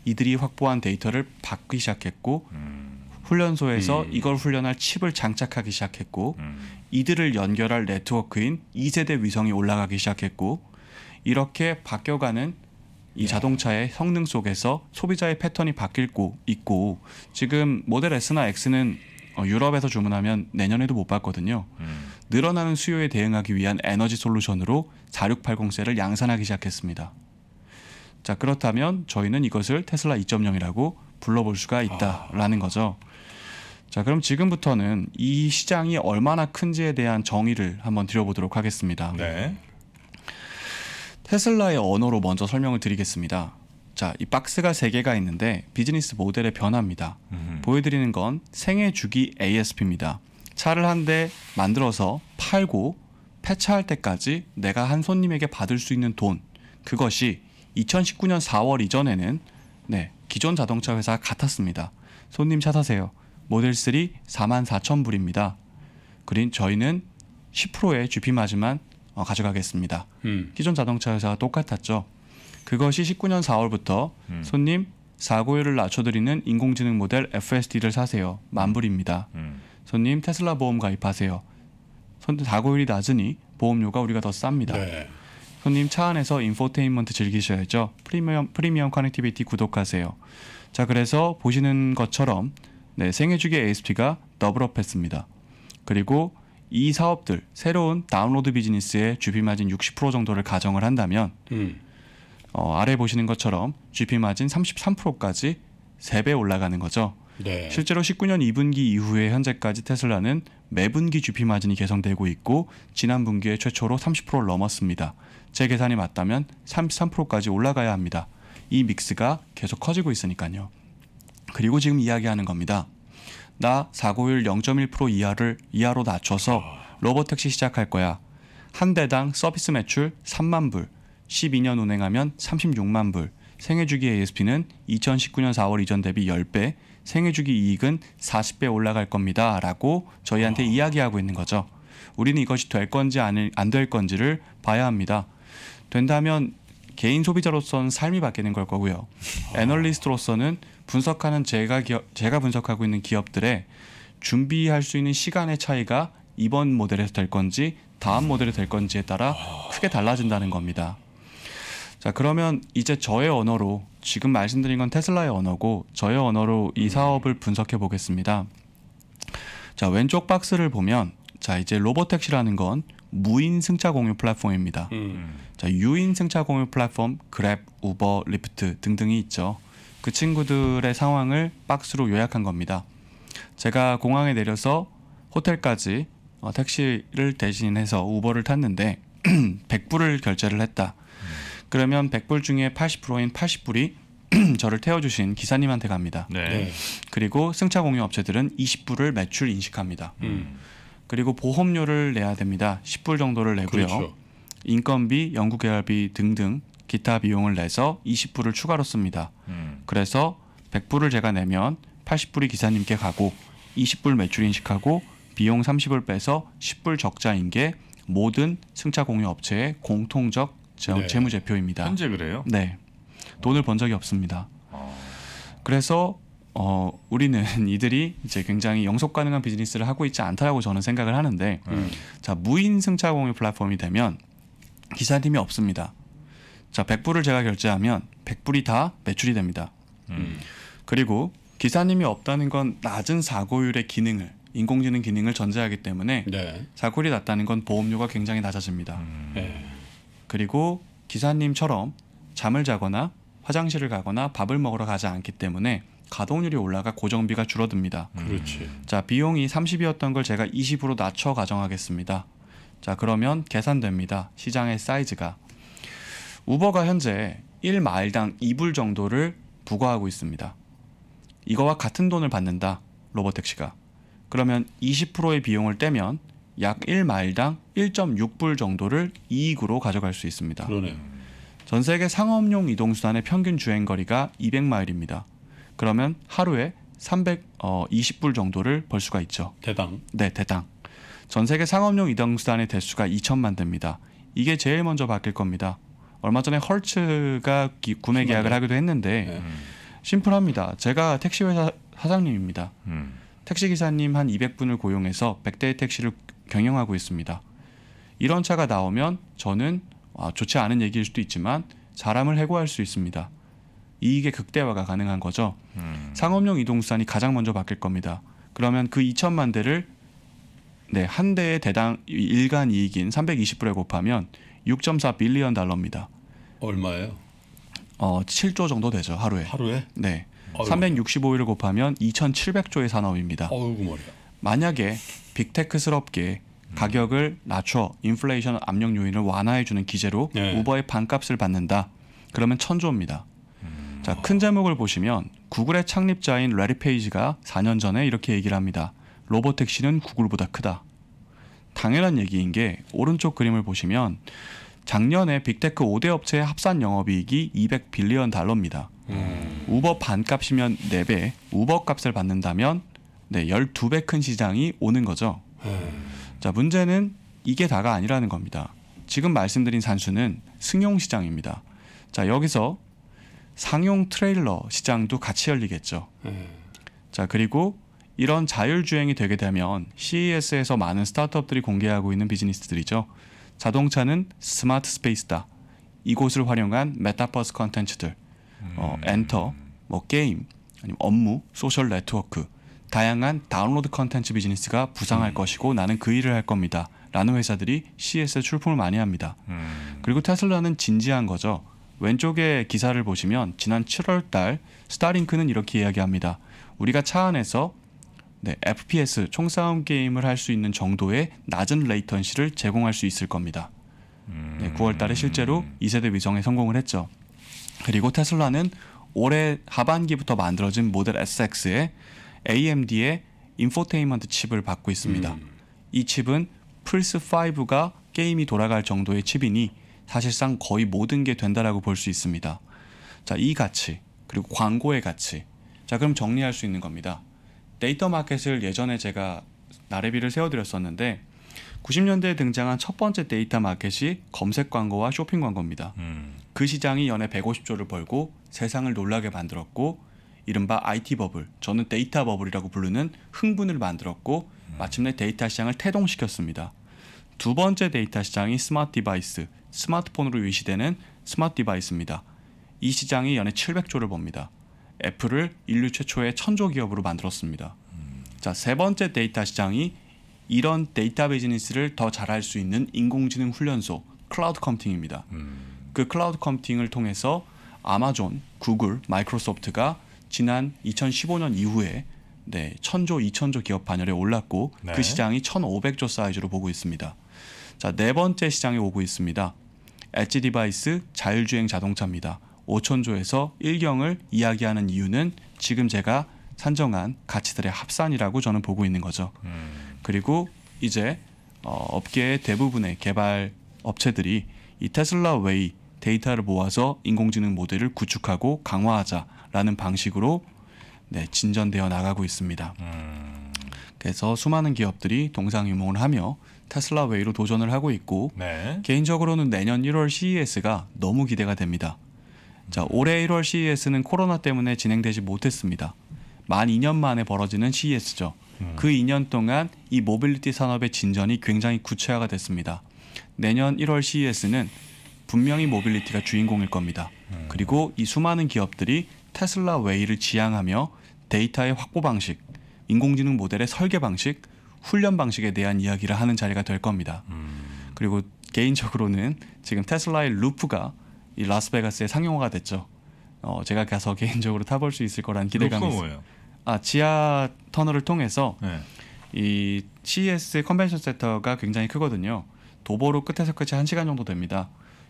이들이 확보한 데이터를 받기 시작했고 음. 훈련소에서 이. 음. 이걸 훈련할 칩을 장착하기 시작했고 음. 이들을 연결할 네트워크인 2세대 위성이 올라가기 시작했고 이렇게 바뀌어가는 이 예. 자동차의 성능 속에서 소비자의 패턴이 바뀌고 있고 지금 모델 S나 X는 어, 유럽에서 주문하면 내년에도 못 받거든요. 음. 늘어나는 수요에 대응하기 위한 에너지 솔루션으로 4680세를 양산하기 시작했습니다. 자 그렇다면 저희는 이것을 테슬라 2.0이라고 불러볼 수가 있다라는 거죠. 자 그럼 지금부터는 이 시장이 얼마나 큰지에 대한 정의를 한번 드려보도록 하겠습니다. 네. 테슬라의 언어로 먼저 설명을 드리겠습니다. 자, 이 박스가 3 개가 있는데 비즈니스 모델의 변화입니다. 음흠. 보여드리는 건 생애 주기 ASP입니다. 차를 한 대 만들어서 팔고 폐차할 때까지 내가 한 손님에게 받을 수 있는 돈 그것이 2019년 4월 이전에는 네, 기존 자동차 회사 같았습니다. 손님 찾아세요. 모델 3 44,000불입니다. 그린 저희는 10%의 GP 마지만 어, 가져가겠습니다. 음. 기존 자동차 회사와 똑같았죠. 그것이 19년 4월부터 음. 손님 사고율을 낮춰드리는 인공지능 모델 FSD를 사세요. 만불입니다. 음. 음. 손님 테슬라 보험 가입하세요. 손 사고율이 낮으니 보험료가 우리가 더 쌉니다. 네. 손님 차 안에서 인포테인먼트 즐기셔야죠. 프리미엄, 프리미엄 커넥티비티 구독하세요. 자, 그래서 보시는 것처럼 네, 생애주기 ASP가 더블업했습니다. 그리고 이 사업들, 새로운 다운로드 비즈니스의 GP 마진 60% 정도를 가정을 한다면 음. 어, 아래 보시는 것처럼 GP 마진 33%까지 3배 올라가는 거죠. 네. 실제로 19년 2분기 이후에 현재까지 테슬라는 매분기 GP 마진이 개선되고 있고 지난 분기에 최초로 30%를 넘었습니다. 제 계산이 맞다면 33%까지 올라가야 합니다. 이 믹스가 계속 커지고 있으니까요. 그리고 지금 이야기하는 겁니다. 나 4고율 0.1% 이하를 이하로 낮춰서 로봇택시 시작할 거야. 한 대당 서비스 매출 3만 불, 12년 운행하면 36만 불, 생애 주기 ASP는 2019년 4월 이전 대비 10배, 생애 주기 이익은 40배 올라갈 겁니다라고 저희한테 이야기하고 있는 거죠. 우리는 이것이 될 건지 안 될 건지를 봐야 합니다. 된다면 개인 소비자로서는 삶이 바뀌는 걸 거고요. 아. 애널리스트로서는 분석하는 제가 기업, 제가 분석하고 있는 기업들의 준비할 수 있는 시간의 차이가 이번 모델에서 될 건지 다음 모델이 될 건지에 따라 아. 크게 달라진다는 겁니다. 자 그러면 이제 저의 언어로 지금 말씀드린 건 테슬라의 언어고 저의 언어로 이 음. 사업을 분석해 보겠습니다. 자 왼쪽 박스를 보면 자 이제 로봇택시라는건 무인 승차 공유 플랫폼입니다. 음. 자, 유인 승차 공유 플랫폼 그랩, 우버, 리프트 등등이 있죠. 그 친구들의 상황을 박스로 요약한 겁니다. 제가 공항에 내려서 호텔까지 어, 택시를 대신해서 우버를 탔는데 100불을 결제를 했다. 음. 그러면 100불 중에 80%인 80불이 저를 태워주신 기사님한테 갑니다. 네. 네. 그리고 승차 공유 업체들은 20불을 매출 인식합니다. 음. 그리고 보험료를 내야 됩니다. 10불 정도를 내고요. 그렇죠. 인건비, 연구개발비 등등 기타 비용을 내서 20불을 추가로 씁니다. 음. 그래서 100불을 제가 내면 80불이 기사님께 가고 20불 매출 인식하고 비용 30을 빼서 10불 적자인 게 모든 승차 공유 업체의 공통적 네. 재무제표입니다. 현재 그래요? 네. 돈을 번 적이 없습니다. 아... 그래서 어, 우리는 이들이 이제 굉장히 영속 가능한 비즈니스를 하고 있지 않다라고 저는 생각을 하는데 음. 자 무인 승차 공유 플랫폼이 되면 기사님이 없습니다. 자 100불을 제가 결제하면 100불이 다 매출이 됩니다. 음. 그리고 기사님이 없다는 건 낮은 사고율의 기능을 인공지능 기능을 전제하기 때문에 네. 사고율이 낮다는 건 보험료가 굉장히 낮아집니다. 음. 네. 그리고 기사님처럼 잠을 자거나 화장실을 가거나 밥을 먹으러 가지 않기 때문에 가동률이 올라가 고정비가 줄어듭니다. 음. 그렇지. 자, 비용이 30이었던 걸 제가 20으로 낮춰 가정하겠습니다. 자, 그러면 계산됩니다. 시장의 사이즈가. 우버가 현재 1마일당 2불 정도를 부과하고 있습니다. 이거와 같은 돈을 받는다. 로봇 택시가. 그러면 20%의 비용을 떼면 약 1마일당 1.6불 정도를 이익으로 가져갈 수 있습니다. 그러네요. 전 세계 상업용 이동수단의 평균 주행거리가 200마일입니다. 그러면 하루에 320불 어, 정도를 벌 수가 있죠. 대당. 네, 대당. 전 세계 상업용 이동수단의 대수가 2천만 대입니다. 이게 제일 먼저 바뀔 겁니다. 얼마 전에 헐츠가 기, 구매 계약을 네. 하기도 했는데 네. 심플합니다. 제가 택시 회사 사장님입니다. 음. 택시 기사님 한 200분을 고용해서 100대의 택시를 경영하고 있습니다. 이런 차가 나오면 저는 아, 좋지 않은 얘기일 수도 있지만 사람을 해고할 수 있습니다. 이익의 극대화가 가능한 거죠. 음. 상업용 이동수단이 가장 먼저 바뀔 겁니다. 그러면 그 2천만 대를 네, 한 대의 대당 일간 이익인 320불에 곱하면 6.4 빌리언 달러입니다. 얼마예요? 어, 7조 정도 되죠, 하루에. 하루에? 네. 어이구. 365일을 곱하면 2,700조의 산업입니다. 어이구 머리야. 만약에 빅테크스럽게 음. 가격을 낮춰 인플레이션 압력 요인을 완화해 주는 기재로 네. 우버의 반값을 받는다. 그러면 천조입니다. 자, 큰 제목을 보시면 구글의 창립자인 레리 페이지가 4년 전에 이렇게 얘기를 합니다. 로봇 택시는 구글보다 크다. 당연한 얘기인 게 오른쪽 그림을 보시면 작년에 빅테크 5대 업체의 합산 영업이익이 200빌리언 달러입니다. 음. 우버 반값이면 4배, 우버 값을 받는다면 네, 12배 큰 시장이 오는 거죠. 음. 자, 문제는 이게 다가 아니라는 겁니다. 지금 말씀드린 산수는 승용 시장입니다. 자, 여기서 상용 트레일러 시장도 같이 열리겠죠. 음. 자, 그리고 이런 자율주행이 되게 되면 CES에서 많은 스타트업들이 공개하고 있는 비즈니스들이죠. 자동차는 스마트 스페이스다. 이곳을 활용한 메타버스 컨텐츠들, 어, 음. 엔터, 뭐 게임, 아니면 업무, 소셜 네트워크, 다양한 다운로드 컨텐츠 비즈니스가 부상할 음. 것이고 나는 그 일을 할 겁니다. 라는 회사들이 CS에 e 출품을 많이 합니다. 음. 그리고 테슬라는 진지한 거죠. 왼쪽에 기사를 보시면 지난 7월 달 스타링크는 이렇게 이야기합니다. 우리가 차 안에서 네, FPS 총싸움 게임을 할 수 있는 정도의 낮은 레이턴시를 제공할 수 있을 겁니다. 네, 9월 달에 실제로 2세대 위성에 성공을 했죠. 그리고 테슬라는 올해 하반기부터 만들어진 모델 SX에 AMD의 인포테인먼트 칩을 받고 있습니다. 음. 이 칩은 플스5가 게임이 돌아갈 정도의 칩이니 사실상 거의 모든 게 된다라고 볼 수 있습니다. 자, 이 가치, 그리고 광고의 가치. 자, 그럼 정리할 수 있는 겁니다. 데이터 마켓을 예전에 제가 나래비를 세워드렸었는데 90년대에 등장한 첫 번째 데이터 마켓이 검색 광고와 쇼핑 광고입니다. 음. 그 시장이 연에 150조를 벌고 세상을 놀라게 만들었고 이른바 IT 버블, 저는 데이터 버블이라고 부르는 흥분을 만들었고 음. 마침내 데이터 시장을 태동시켰습니다. 두 번째 데이터 시장이 스마트 디바이스, 스마트폰으로 유시되는 스마트 디바이스입니다. 이 시장이 연해 700조를 봅니다. 애플을 인류 최초의 천조 기업으로 만들었습니다. 자, 세 번째 데이터 시장이 이런 데이터 비즈니스를 더 잘할 수 있는 인공지능 훈련소 클라우드 컴팅입니다. 음. 그 클라우드 컴팅을 통해서 아마존, 구글, 마이크로소프트가 지난 2015년 이후에 네, 천조, 이천조 기업 반열에 올랐고 그 네. 그 시장이 1,500조 사이즈로 보고 있습니다. 자, 네 번째 시장에 오고 있습니다. 엣지 디바이스 자율주행 자동차입니다. 5천조에서 1경을 이야기하는 이유는 지금 제가 산정한 가치들의 합산이라고 저는 보고 있는 거죠. 음. 그리고 이제 어, 업계의 대부분의 개발 업체들이 이 테슬라 웨이 데이터를 모아서 인공지능 모델을 구축하고 강화하자라는 방식으로 네, 진전되어 나가고 있습니다. 음. 그래서 수많은 기업들이 동상 유몽을 하며 테슬라 웨이로 도전을 하고 있고 네. 개인적으로는 내년 1월 CES가 너무 기대가 됩니다. 자, 올해 1월 CES는 코로나 때문에 진행되지 못했습니다. 만 2년 만에 벌어지는 CES죠. 음. 그 2년 동안 이 모빌리티 산업의 진전이 굉장히 구체화가 됐습니다. 내년 1월 CES는 분명히 모빌리티가 주인공일 겁니다. 음. 그리고 이 수많은 기업들이 테슬라 웨이를 지향하며 데이터의 확보 방식, 인공지능 모델의 설계 방식, 훈련 방식에 대한 이야기를 하는 자리가 될 겁니다. 음. 그리고 개인적으로는 지금 테슬라의 루프가 이 라스베가스에 상용화가 됐죠. 어, 제가 가서 개인적으로 타볼 수 있을 거란 기대감이 있어요. 아 지하 터널을 통해서 네. 이 CES 컨벤션 센터가 굉장히 크거든요. 도보로 끝에서 끝이 한 시간 정도 됩니다.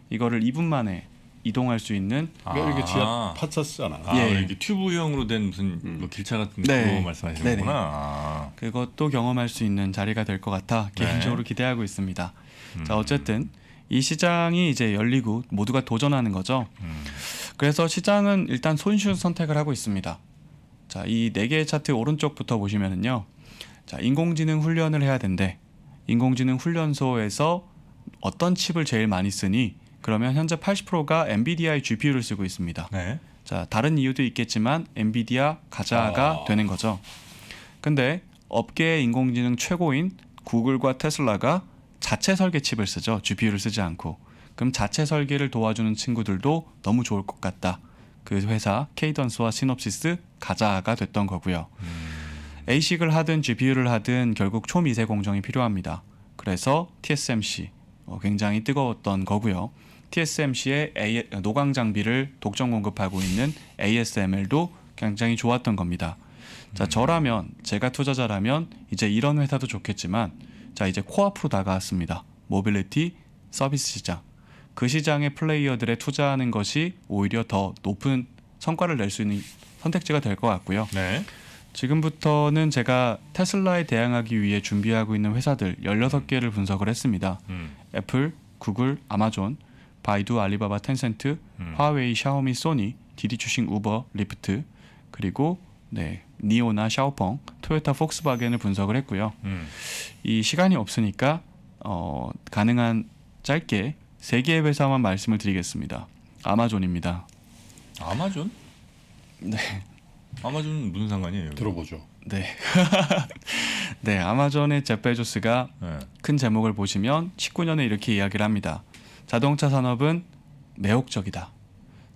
이거를 2분 만에 이동할 수 있는 그이게 지하 파차스잖아. 아, 예. 아, 이게 튜브형으로 된 무슨 음. 뭐 길차 같은 거 네. 말씀하시는 네네. 거구나. 아. 그것도 경험할 수 있는 자리가 될 것 같아 네. 개인적으로 네. 기대하고 있습니다. 음. 자 어쨌든 이 시장이 이제 열리고 모두가 도전하는 거죠. 음. 그래서 시장은 일단 손쉬운 선택을 하고 있습니다. 자이 네 개의 차트 오른쪽부터 보시면은요. 자 인공지능 훈련을 해야 된대. 인공지능 훈련소에서 어떤 칩을 제일 많이 쓰니 그러면 현재 80%가 엔비디아의 GPU를 쓰고 있습니다. 네. 자, 다른 이유도 있겠지만 엔비디아 가자가 아. 되는 거죠. 근데 업계의 인공지능 최고인 구글과 테슬라가 자체 설계 칩을 쓰죠. GPU를 쓰지 않고. 그럼 자체 설계를 도와주는 친구들도 너무 좋을 것 같다. 그 회사 케이던스와 시놉시스 가자가 됐던 거고요. 음. ASIC을 하든 GPU를 하든 결국 초미세 공정이 필요합니다. 그래서 TSMC 어, 굉장히 뜨거웠던 거고요. TSMC의 A, 노광 장비를 독점 공급하고 있는 ASML도 굉장히 좋았던 겁니다. 자, 음. 저라면 제가 투자자라면 이제 이런 회사도 좋겠지만 자, 이제 코앞으로 다가왔습니다. 모빌리티 서비스 시장. 그 시장의 플레이어들의 투자하는 것이 오히려 더 높은 성과를 낼 수 있는 선택지가 될 것 같고요. 네. 지금부터는 제가 테슬라에 대항하기 위해 준비하고 있는 회사들 16개를 분석을 했습니다. 음. 애플, 구글, 아마존, 바이두, 알리바바, 텐센트, 음. 화웨이, 샤오미, 소니, 디디 추싱, 우버, 리프트 그리고 네 니오나 샤오펑, 토요타, 폭스바겐을 분석을 했고요. 음. 이 시간이 없으니까 어, 가능한 짧게 세 개의 회사만 말씀을 드리겠습니다. 아마존입니다. 아마존? 네. 아마존 무슨 상관이에요? 여기? 들어보죠. 네. 네, 아마존의 제페조스가 네. 큰 제목을 보시면 19년에 이렇게 이야기를 합니다. 자동차 산업은 매혹적이다.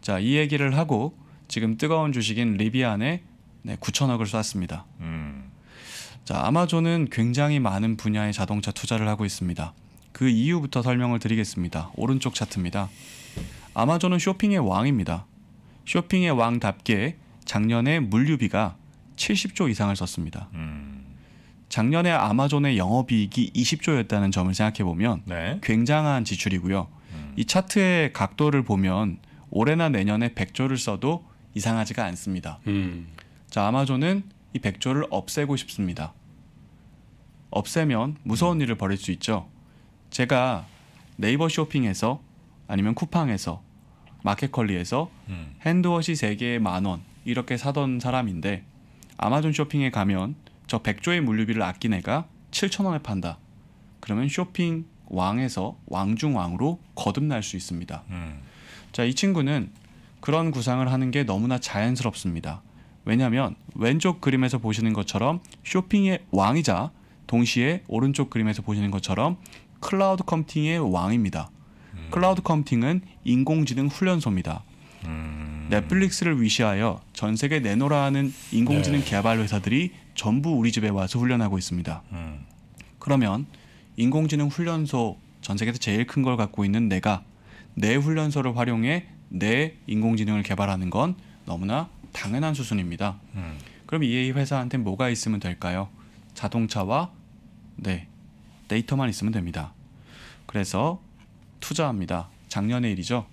자, 이 얘기를 하고 지금 뜨거운 주식인 리비안에 네, 9천억을 쐈습니다. 음. 자, 아마존은 굉장히 많은 분야의 자동차 투자를 하고 있습니다. 그 이유부터 설명을 드리겠습니다. 오른쪽 차트입니다. 아마존은 쇼핑의 왕입니다. 쇼핑의 왕답게 작년에 물류비가 70조 이상을 썼습니다. 음. 작년에 아마존의 영업이익이 20조였다는 점을 생각해 보면 네. 굉장한 지출이고요. 이 차트의 각도를 보면 올해나 내년에 100조를 써도 이상하지가 않습니다. 음. 자, 아마존은 이 100조를 없애고 싶습니다. 없애면 무서운 일을 벌일 수 있죠. 제가 네이버 쇼핑에서 아니면 쿠팡에서 마켓컬리에서 음. 핸드워시 3개에 만 원 이렇게 사던 사람인데 아마존 쇼핑에 가면 저 100조의 물류비를 아낀 애가 7천원에 판다. 그러면 쇼핑 왕에서 왕중왕으로 거듭날 수 있습니다. 음. 자, 이 친구는 그런 구상을 하는 게 너무나 자연스럽습니다. 왜냐하면 왼쪽 그림에서 보시는 것처럼 쇼핑의 왕이자 동시에 오른쪽 그림에서 보시는 것처럼 클라우드 컴팅의 왕입니다. 음. 클라우드 컴팅은 인공지능 훈련소입니다. 음. 넷플릭스를 위시하여 전 세계 내노라 하는 인공지능 네. 개발 회사들이 전부 우리 집에 와서 훈련하고 있습니다. 음. 그러면 인공지능 훈련소 전 세계에서 제일 큰 걸 갖고 있는 내가 내 훈련소를 활용해 내 인공지능을 개발하는 건 너무나 당연한 수순입니다. 음. 그럼 이 회사한테 뭐가 있으면 될까요? 자동차와 네 데이터만 있으면 됩니다. 그래서 투자합니다. 작년의 일이죠.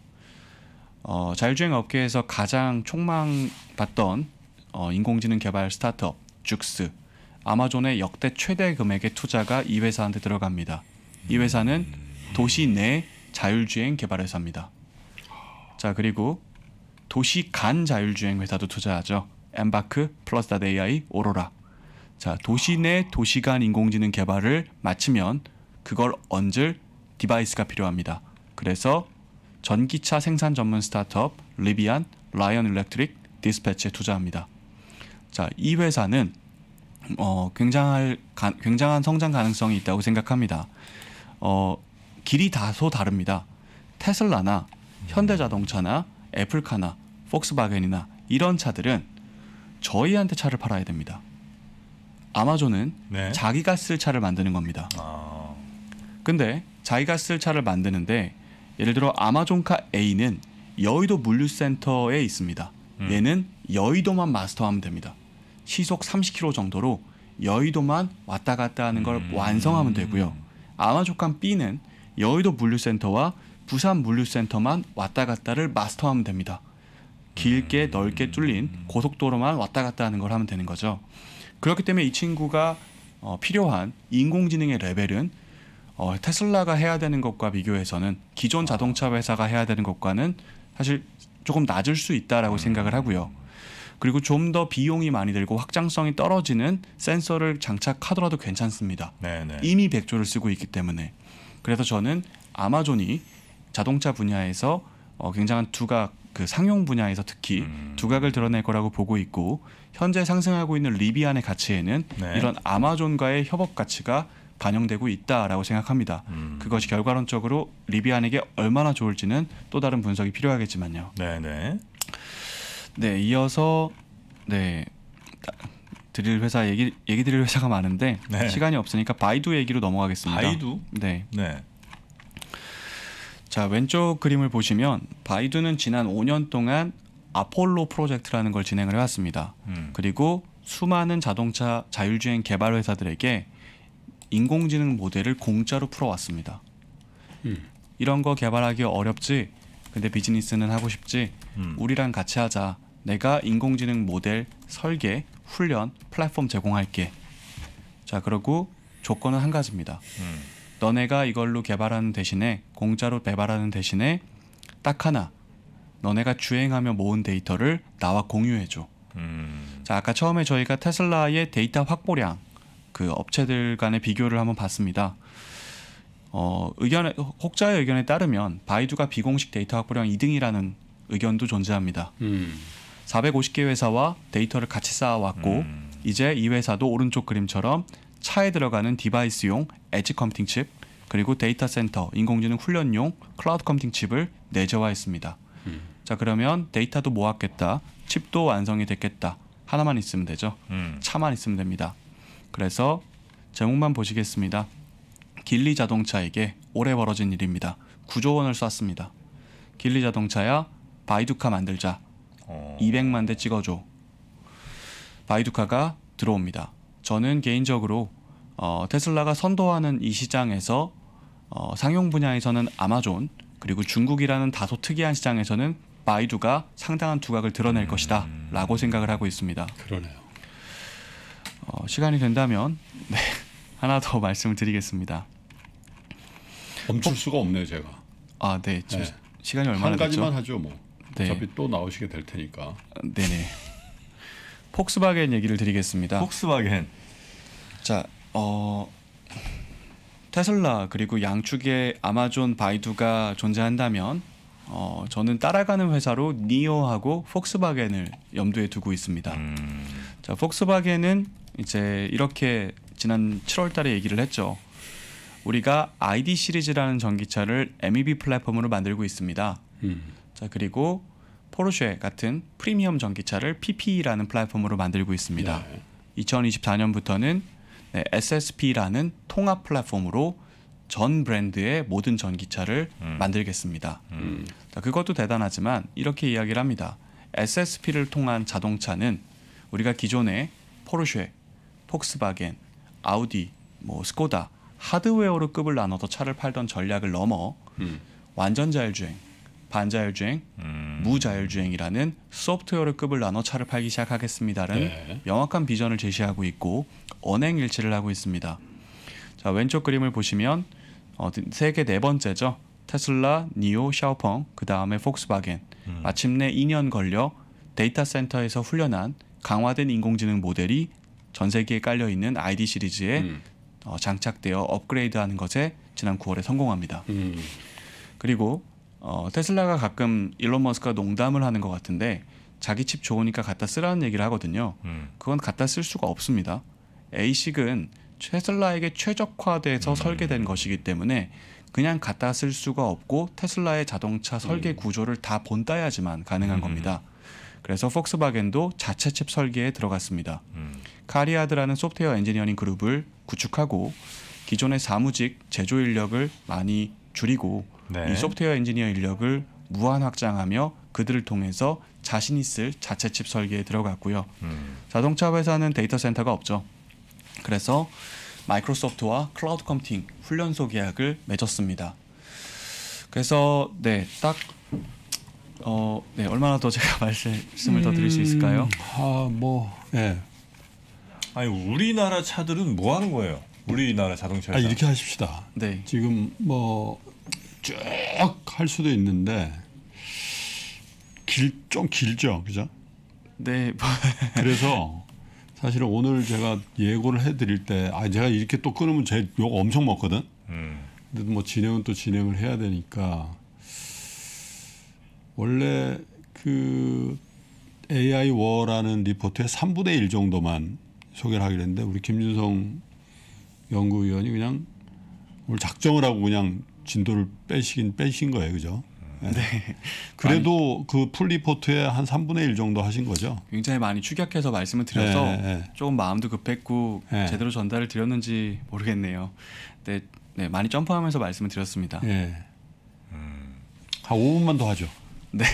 어, 자율주행 업계에서 가장 촉망받던 어, 인공지능 개발 스타트업 죽스 아마존의 역대 최대 금액의 투자가 이 회사한테 들어갑니다. 이 회사는 도시 내 자율주행 개발 회사입니다. 자 그리고 도시 간 자율주행 회사도 투자하죠. 엠바크, 플러스닷 AI, 오로라. 자 도시 내 도시 간 인공지능 개발을 마치면 그걸 얹을 디바이스가 필요합니다. 그래서 전기차 생산 전문 스타트업 리비안, 라이언 일렉트릭, 디스패치에 투자합니다. 자, 이 회사는 어, 굉장할 가, 굉장한 성장 가능성이 있다고 생각합니다. 어, 길이 다소 다릅니다. 테슬라나 현대자동차나 애플카나 폭스바겐이나 이런 차들은 저희한테 차를 팔아야 됩니다. 아마존은 네. 자기가 쓸 차를 만드는 겁니다. 아. 근데 자기가 쓸 차를 만드는데 예를 들어 아마존카 A는 여의도 물류센터에 있습니다. 음. 얘는 여의도만 마스터하면 됩니다. 시속 30km 정도로 여의도만 왔다 갔다 하는 걸 음. 완성하면 되고요. 아마조칸 B는 여의도 물류센터와 부산 물류센터만 왔다 갔다를 마스터하면 됩니다. 길게 음. 넓게 뚫린 고속도로만 왔다 갔다 하는 걸 하면 되는 거죠. 그렇기 때문에 이 친구가 어, 필요한 인공지능의 레벨은 어, 테슬라가 해야 되는 것과 비교해서는 기존 자동차 회사가 해야 되는 것과는 사실 조금 낮을 수 있다라고 음. 생각을 하고요. 그리고 좀 더 비용이 많이 들고 확장성이 떨어지는 센서를 장착하더라도 괜찮습니다. 네네. 네. 이미 백조를 쓰고 있기 때문에 그래서 저는 아마존이 자동차 분야에서 어, 굉장한 두각 그 상용 분야에서 특히 음. 두각을 드러낼 거라고 보고 있고 현재 상승하고 있는 리비안의 가치에는 네. 이런 아마존과의 협업 가치가 반영되고 있다라고 생각합니다. 음. 그것이 결과론적으로 리비안에게 얼마나 좋을지는 또 다른 분석이 필요하겠지만요. 네네. 네. 네, 이어서 네 드릴 회사 얘기 얘기 드릴 회사가 많은데 네. 시간이 없으니까 바이두 얘기로 넘어가겠습니다. 바이두? 네. 네. 자 왼쪽 그림을 보시면 바이두는 지난 5년 동안 아폴로 프로젝트라는 걸 진행을 해왔습니다. 음. 그리고 수많은 자동차 자율주행 개발 회사들에게 인공지능 모델을 공짜로 풀어왔습니다. 음. 이런 거 개발하기 어렵지. 근데 비즈니스는 하고 싶지. 음. 우리랑 같이 하자. 내가 인공지능 모델 설계, 훈련, 플랫폼 제공할게. 자, 그러고 조건은 한 가지입니다. 음. 너네가 이걸로 개발하는 대신에 공짜로 배발하는 대신에 딱 하나. 너네가 주행하며 모은 데이터를 나와 공유해 줘. 음. 자, 아까 처음에 저희가 테슬라의 데이터 확보량 그 업체들 간의 비교를 한번 봤습니다. 어, 의견에 혹자의 의견에 따르면 바이두가 비공식 데이터 확보량 2등이라는 의견도 존재합니다. 음. 450개 회사와 데이터를 같이 쌓아왔고 음. 이제 이 회사도 오른쪽 그림처럼 차에 들어가는 디바이스용 엣지 컴퓨팅 칩 그리고 데이터 센터 인공지능 훈련용 클라우드 컴퓨팅 칩을 내재화했습니다. 음. 자 그러면 데이터도 모았겠다, 칩도 완성이 됐겠다. 하나만 있으면 되죠. 음. 차만 있으면 됩니다. 그래서 제목만 보시겠습니다. 길리 자동차에게 오래 벌어진 일입니다. 9조 원을 쐈습니다. 길리 자동차야 바이두카 만들자. 어. 200만 대 찍어줘. 바이두카가 들어옵니다. 저는 개인적으로 어, 테슬라가 선도하는 이 시장에서 어, 상용 분야에서는 아마존 그리고 중국이라는 다소 특이한 시장에서는 바이두가 상당한 두각을 드러낼 음. 것이다 라고 생각을 하고 있습니다. 그러네요. 어, 시간이 된다면 네, 하나 더 말씀을 드리겠습니다. 멈출 수가 없네요 제가. 아 네. 네. 시간이 얼마나 됐죠? 한 가지만 하죠 뭐. 네. 어차피 또 나오시게 될 테니까. 네네. 폭스바겐 얘기를 드리겠습니다. 폭스바겐. 자, 어 테슬라 그리고 양측의 아마존 바이두가 존재한다면 어 저는 따라가는 회사로 니어하고 폭스바겐을 염두에 두고 있습니다. 음. 자, 폭스바겐은 이제 이렇게 지난 7월 달에 얘기를 했죠. 우리가 ID 시리즈라는 전기차를 MEB 플랫폼으로 만들고 있습니다. 음. 자, 그리고 포르쉐 같은 프리미엄 전기차를 PP라는 e 플랫폼으로 만들고 있습니다. 예. 네. 2024년부터는 네, SSP라는 통합 플랫폼으로 전 브랜드의 모든 전기차를 음. 만들겠습니다. 음. 자, 그것도 대단하지만 이렇게 이야기를 합니다. SSP를 통한 자동차는 우리가 기존에 포르쉐, 폭스바겐, 아우디, 뭐 스코다 하드웨어로 급을 나눠서 차를 팔던 전략을 넘어 음. 완전 자율주행, 반자율주행, 음. 무자율주행이라는 소프트웨어를 급을 나눠 차를 팔기 시작하겠습니다는 네. 명확한 비전을 제시하고 있고 언행일치를 하고 있습니다. 자 왼쪽 그림을 보시면 어, 세계 네 번째죠. 테슬라, 니오, 샤오펑, 그 다음에 폭스바겐. 음. 마침내 2년 걸려 데이터 센터에서 훈련한 강화된 인공지능 모델이 전 세계에 깔려 있는 ID 시리즈에 음. 어, 장착되어 업그레이드하는 것에 지난 9월에 성공합니다. 음. 그리고 어, 테슬라가 가끔 일론 머스크가 농담을 하는 것 같은데 자기 칩 좋으니까 갖다 쓰라는 얘기를 하거든요. 음. 그건 갖다 쓸 수가 없습니다. A식은 테슬라에게 최적화돼서 음. 설계된 것이기 때문에 그냥 갖다 쓸 수가 없고 테슬라의 자동차 설계 음. 구조를 다 본따야지만 가능한 음. 겁니다. 그래서 폭스바겐도 자체 칩 설계에 들어갔습니다. 음. 카리아드라는 소프트웨어 엔지니어링 그룹을 구축하고 기존의 사무직 제조 인력을 많이 줄이고 네. 이 소프트웨어 엔지니어 인력을 무한 확장하며 그들을 통해서 자신 있을 자체 칩 설계에 들어갔고요. 음. 자동차 회사는 데이터 센터가 없죠. 그래서 마이크로소프트와 클라우드 컴팅 훈련소 계약을 맺었습니다. 그래서 네딱 어, 네, 얼마나 더 제가 말씀을 음... 더 드릴 수 음, 있을까요? 아, 뭐, 예. 네. 아니, 우리나라 차들은 뭐 하는 거예요? 우리나라 자동차. 아, 이렇게 하십시다. 네. 지금 뭐 쭉할 수도 있는데 길 좀 길죠, 그죠? 네. 뭐. 그래서 사실은 오늘 제가 예고를 해드릴 때, 아 제가 이렇게 또 끊으면 제욕 엄청 먹거든. 음. 근데 뭐 진행은 또 진행을 해야 되니까 원래 그 AI 워라는 리포트의 3분의 1 정도만 소개를 하기로 했는데 우리 김준성 연구위원이 그냥 오늘 작정을 하고 그냥 진도를 빼시긴 빼신 거예요, 그죠? 네. 네. 그래도 그풀리포트에한 3분의 1 정도 하신 거죠? 굉장히 많이 축약해서 말씀을 드려서 네, 네. 네. 조금 마음도 급했고 네. 제대로 전달을 드렸는지 모르겠네요. 네, 네 많이 점프하면서 말씀을 드렸습니다. 네. 음. 한 5분만 더 하죠. 네,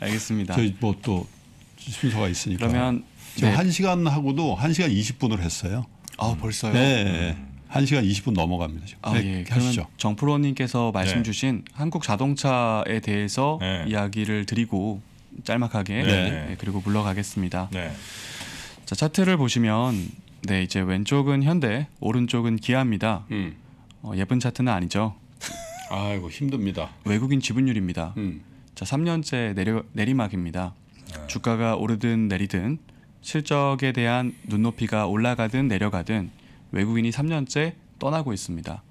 알겠습니다. 저희 뭐또 순서가 있으니까. 그러면 지금 네. 1시간 하고도 1시간 20분을 했어요. 아, 벌써요? 네. 음. 1시간 20분 넘어갑니다. 아, 네, 예. 하시죠. 정프로 님께서 말씀 네. 주신 한국 자동차에 대해서 네. 이야기를 드리고 짤막하게 네. 네 그리고 물러가겠습니다. 네. 자, 차트를 보시면 네, 이제 왼쪽은 현대, 오른쪽은 기아입니다. 음. 어, 예쁜 차트는 아니죠. 아이고 힘듭니다. 외국인 지분율입니다. 음. 자, 3년째 내려, 내리막입니다. 주가가 오르든 내리든 실적에 대한 눈높이가 올라가든 내려가든 외국인이 3년째 떠나고 있습니다.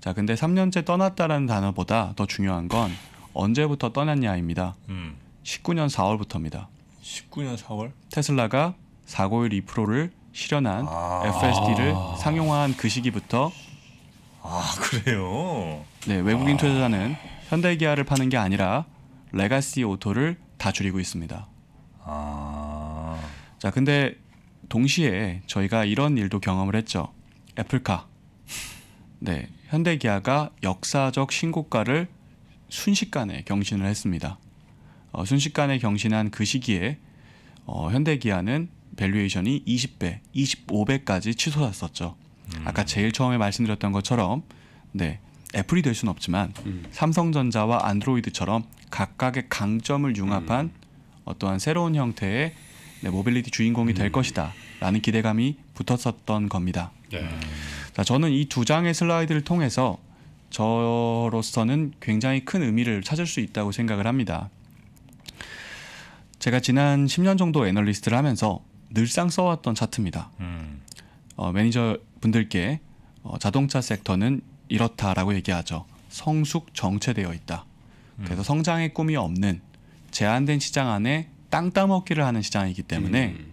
자, 근데 3년째 떠났다라는 단어보다 더 중요한 건 언제부터 떠났냐입니다. 음. 19년 4월부터입니다. 19년 4월? 테슬라가 4고일 2%를 실현한 아 FSD를 상용화한 그 시기부터 아 그래요? 네 외국인 아. 투자자는 현대기아를 파는 게 아니라 레가시 오토를 다 줄이고 있습니다. 아... 자 근데 동시에 저희가 이런 일도 경험을 했죠. 애플카. 네, 현대기아가 역사적 신고가를 순식간에 경신을 했습니다. 어, 순식간에 경신한 그 시기에 어, 현대기아는 밸류에이션이 20배, 25배까지 치솟았었죠. 음. 아까 제일 처음에 말씀드렸던 것처럼 네, 애플이 될 수는 없지만 음. 삼성전자와 안드로이드처럼 각각의 강점을 융합한 음. 어떠한 새로운 형태의 네, 모빌리티 주인공이 음. 될 것이다. 라는 기대감이 붙었었던 겁니다. 예. 자, 저는 이 두 장의 슬라이드를 통해서 저로서는 굉장히 큰 의미를 찾을 수 있다고 생각을 합니다. 제가 지난 10년 정도 애널리스트를 하면서 늘상 써왔던 차트입니다. 음. 어, 매니저 분들께 어, 자동차 섹터는 이렇다라고 얘기하죠. 성숙 정체되어 있다. 그래서 음. 성장의 꿈이 없는 제한된 시장 안에 땅 따먹기를 하는 시장이기 때문에 음.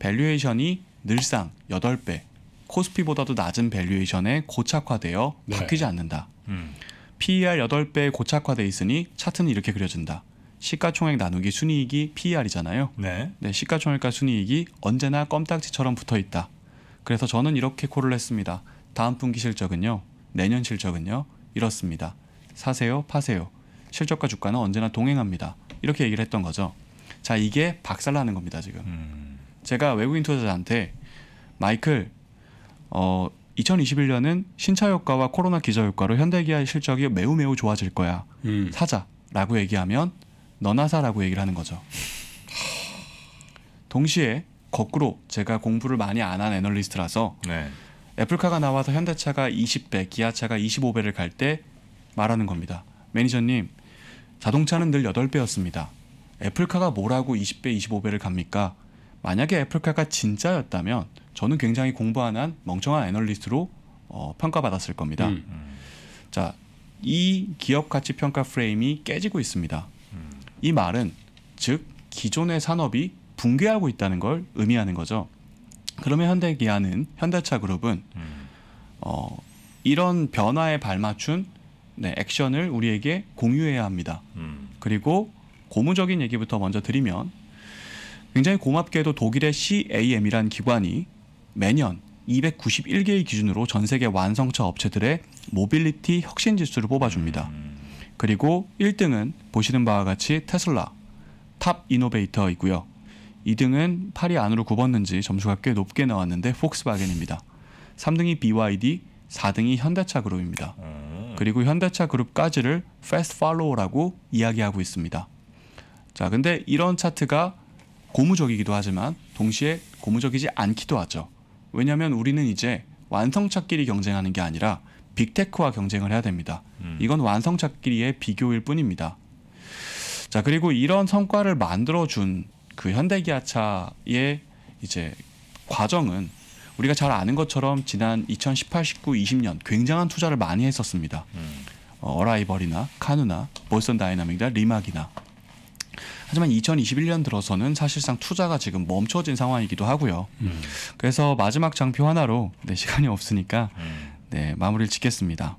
밸류에이션이 늘상 8배 코스피보다도 낮은 밸류에이션에 고착화되어 네. 바뀌지 않는다. 음. PER 8배에 고착화돼 있으니 차트는 이렇게 그려진다. 시가총액 나누기 순이익이 PER이잖아요. 네. 네 시가총액과 순이익이 언제나 껌딱지처럼 붙어 있다. 그래서 저는 이렇게 콜을 했습니다. 다음 분기 실적은요. 내년 실적은요. 이렇습니다. 사세요, 파세요. 실적과 주가는 언제나 동행합니다. 이렇게 얘기를 했던 거죠. 자 이게 박살나는 겁니다 지금. 음. 제가 외국인 투자자한테 마이클 어 2021년은 신차 효과와 코로나 기저 효과로 현대기아의 실적이 매우 매우 좋아질 거야. 음. 사자라고 얘기하면 너나 사라고 얘기를 하는 거죠. 동시에 거꾸로 제가 공부를 많이 안 한 애널리스트라서 네. 애플카가 나와서 현대차가 20배, 기아차가 25배를 갈 때 말하는 겁니다. 매니저님, 자동차는 늘 8배였습니다. 애플카가 뭐라고 20배, 25배를 갑니까? 만약에 애플카가 진짜였다면 저는 굉장히 공부한 한 멍청한 애널리스트로 어, 평가받았을 겁니다. 음, 음. 자, 이 기업 가치 평가 프레임이 깨지고 있습니다. 음. 이 말은 즉 기존의 산업이 붕괴하고 있다는 걸 의미하는 거죠. 그러면 현대기아는 현대차 그룹은 음. 어, 이런 변화에 발맞춘 네, 액션을 우리에게 공유해야 합니다. 음. 그리고 고무적인 얘기부터 먼저 드리면 굉장히 고맙게도 독일의 CAM이란 기관이 매년 291개의 기준으로 전 세계 완성차 업체들의 모빌리티 혁신 지수를 뽑아줍니다. 그리고 1등은 보시는 바와 같이 테슬라, 탑 이노베이터이고요. 2등은 팔이 안으로 굽었는지 점수가 꽤 높게 나왔는데 폭스바겐입니다. 3등이 BYD, 4등이 현대차 그룹입니다. 음. 그리고 현대차 그룹까지를 패스트 팔로우라고 이야기하고 있습니다. 자, 근데 이런 차트가 고무적이기도 하지만 동시에 고무적이지 않기도 하죠. 왜냐하면 우리는 이제 완성차끼리 경쟁하는 게 아니라 빅테크와 경쟁을 해야 됩니다. 음. 이건 완성차끼리의 비교일 뿐입니다. 자, 그리고 이런 성과를 만들어준 그 현대기아차의 이제 과정은 우리가 잘 아는 것처럼 지난 2018, 19, 20년 굉장한 투자를 많이 했었습니다. 음. 어, 라이벌이나 카누나 보 볼선 다이나믹이나 리막이나 하지만 2021년 들어서는 사실상 투자가 지금 멈춰진 상황이기도 하고요. 음. 그래서 마지막 장표 하나로 네, 시간이 없으니까 음. 네, 마무리를 짓겠습니다.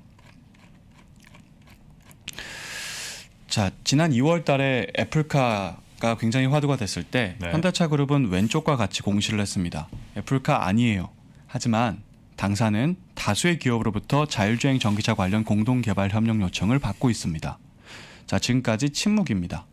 자, 지난 2월 달에 애플카 가 굉장히 화두가 됐을 때 네. 현대차 그룹은 왼쪽과 같이 공시를 했습니다. 애플카 아니에요. 하지만 당사는 다수의 기업으로부터 자율주행 전기차 관련 공동 개발 협력 요청을 받고 있습니다. 자, 지금까지 침묵입니다.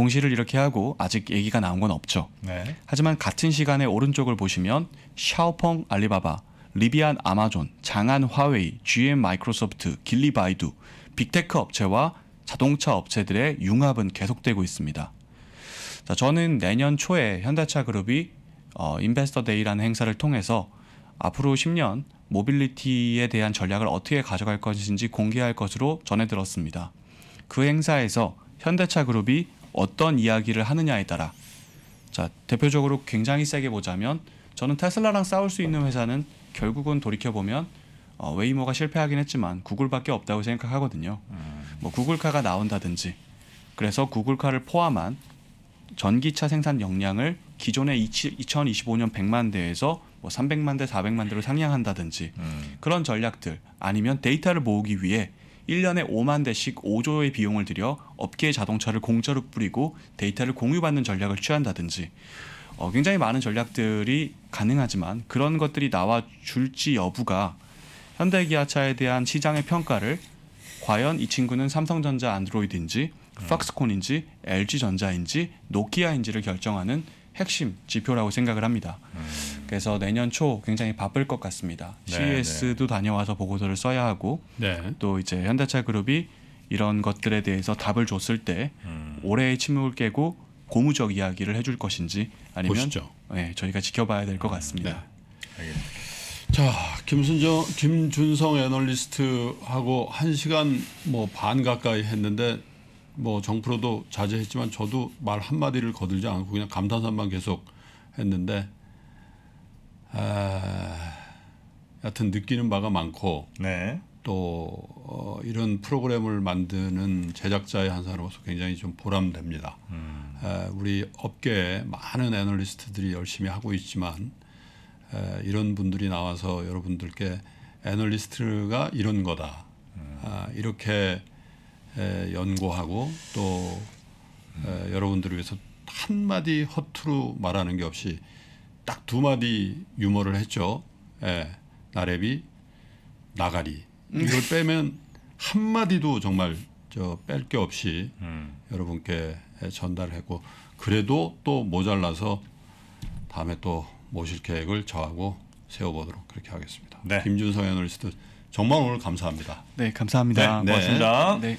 공시를 이렇게 하고 아직 얘기가 나온 건 없죠. 네. 하지만 같은 시간에 오른쪽을 보시면 샤오펑 알리바바, 리비안 아마존, 장안 화웨이, GM 마이크로소프트, 길리 바이두, 빅테크 업체와 자동차 업체들의 융합은 계속되고 있습니다. 자, 저는 내년 초에 현대차 그룹이 어, 인베스터 데이라는 행사를 통해서 앞으로 10년 모빌리티에 대한 전략을 어떻게 가져갈 것인지 공개할 것으로 전해 들었습니다. 그 행사에서 현대차 그룹이 어떤 이야기를 하느냐에 따라 자 대표적으로 굉장히 세게 보자면 저는 테슬라랑 싸울 수 있는 회사는 결국은 돌이켜 보면 어, 웨이모가 실패하긴 했지만 구글밖에 없다고 생각하거든요. 음. 뭐 구글카가 나온다든지 그래서 구글카를 포함한 전기차 생산 역량을 기존의 2025년 100만 대에서 뭐 300만 대, 400만 대로 상향한다든지 음. 그런 전략들 아니면 데이터를 모으기 위해 1년에 5만 대씩 5조의 비용을 들여 업계의 자동차를 공짜로 뿌리고 데이터를 공유받는 전략을 취한다든지 어, 굉장히 많은 전략들이 가능하지만 그런 것들이 나와 줄지 여부가 현대기아차에 대한 시장의 평가를 과연 이 친구는 삼성전자 안드로이드인지 음. 팍스콘인지 LG전자인지 노키아인지를 결정하는 핵심 지표라고 생각을 합니다. 음. 그래서 내년 초 굉장히 바쁠 것 같습니다. 네, CES도 네. 다녀와서 보고서를 써야 하고 네. 또 이제 현대차 그룹이 이런 것들에 대해서 답을 줬을 때 음. 올해의 침묵을 깨고 고무적 이야기를 해줄 것인지 아니면 보시죠. 네, 저희가 지켜봐야 될 것 같습니다. 네, 알겠 자, 김순정, 김준성 애널리스트하고 한 시간 뭐 반 가까이 했는데 뭐 정프로도 자제했지만 저도 말 한마디를 거들지 않고 그냥 감탄사만 계속 했는데 아, 여튼 느끼는 바가 많고 네. 또 어, 이런 프로그램을 만드는 제작자의 한 사람으로서 굉장히 좀 보람됩니다. 음. 에, 아, 우리 업계에 많은 애널리스트들이 열심히 하고 있지만 에, 아, 이런 분들이 나와서 여러분들께 애널리스트가 이런 거다. 음. 아, 이렇게 연구하고 또 여러분들을 위해서 한 마디 허투루 말하는 게 없이 딱 두 마디 유머를 했죠. 나래비, 나가리 음. 이걸 빼면 한 마디도 정말 저 뺄 게 없이 음. 여러분께 전달했고 그래도 또 모자라서 다음에 또 모실 계획을 저하고 세워보도록 그렇게 하겠습니다. 네. 김준성 애널리스트 정말 오늘 감사합니다. 네, 감사합니다. 네, 네. 고맙습니다. 네.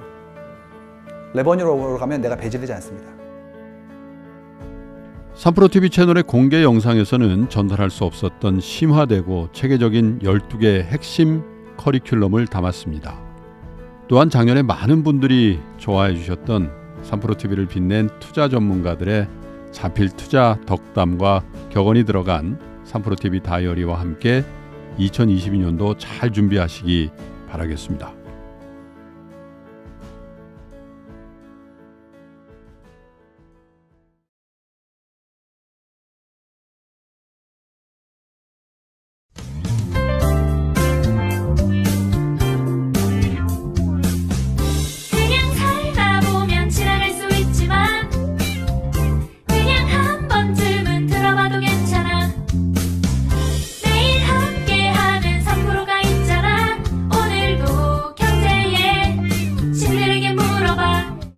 레버니로 가면 내가 배제되지 않습니다. 3프로TV 채널의 공개 영상에서는 전달할 수 없었던 심화되고 체계적인 12개의 핵심 커리큘럼을 담았습니다. 또한 작년에 많은 분들이 좋아해 주셨던 3프로TV를 빛낸 투자 전문가들의 자필 투자 덕담과 격언이 들어간 3프로TV 다이어리와 함께 2022년도 잘 준비하시기 바라겠습니다.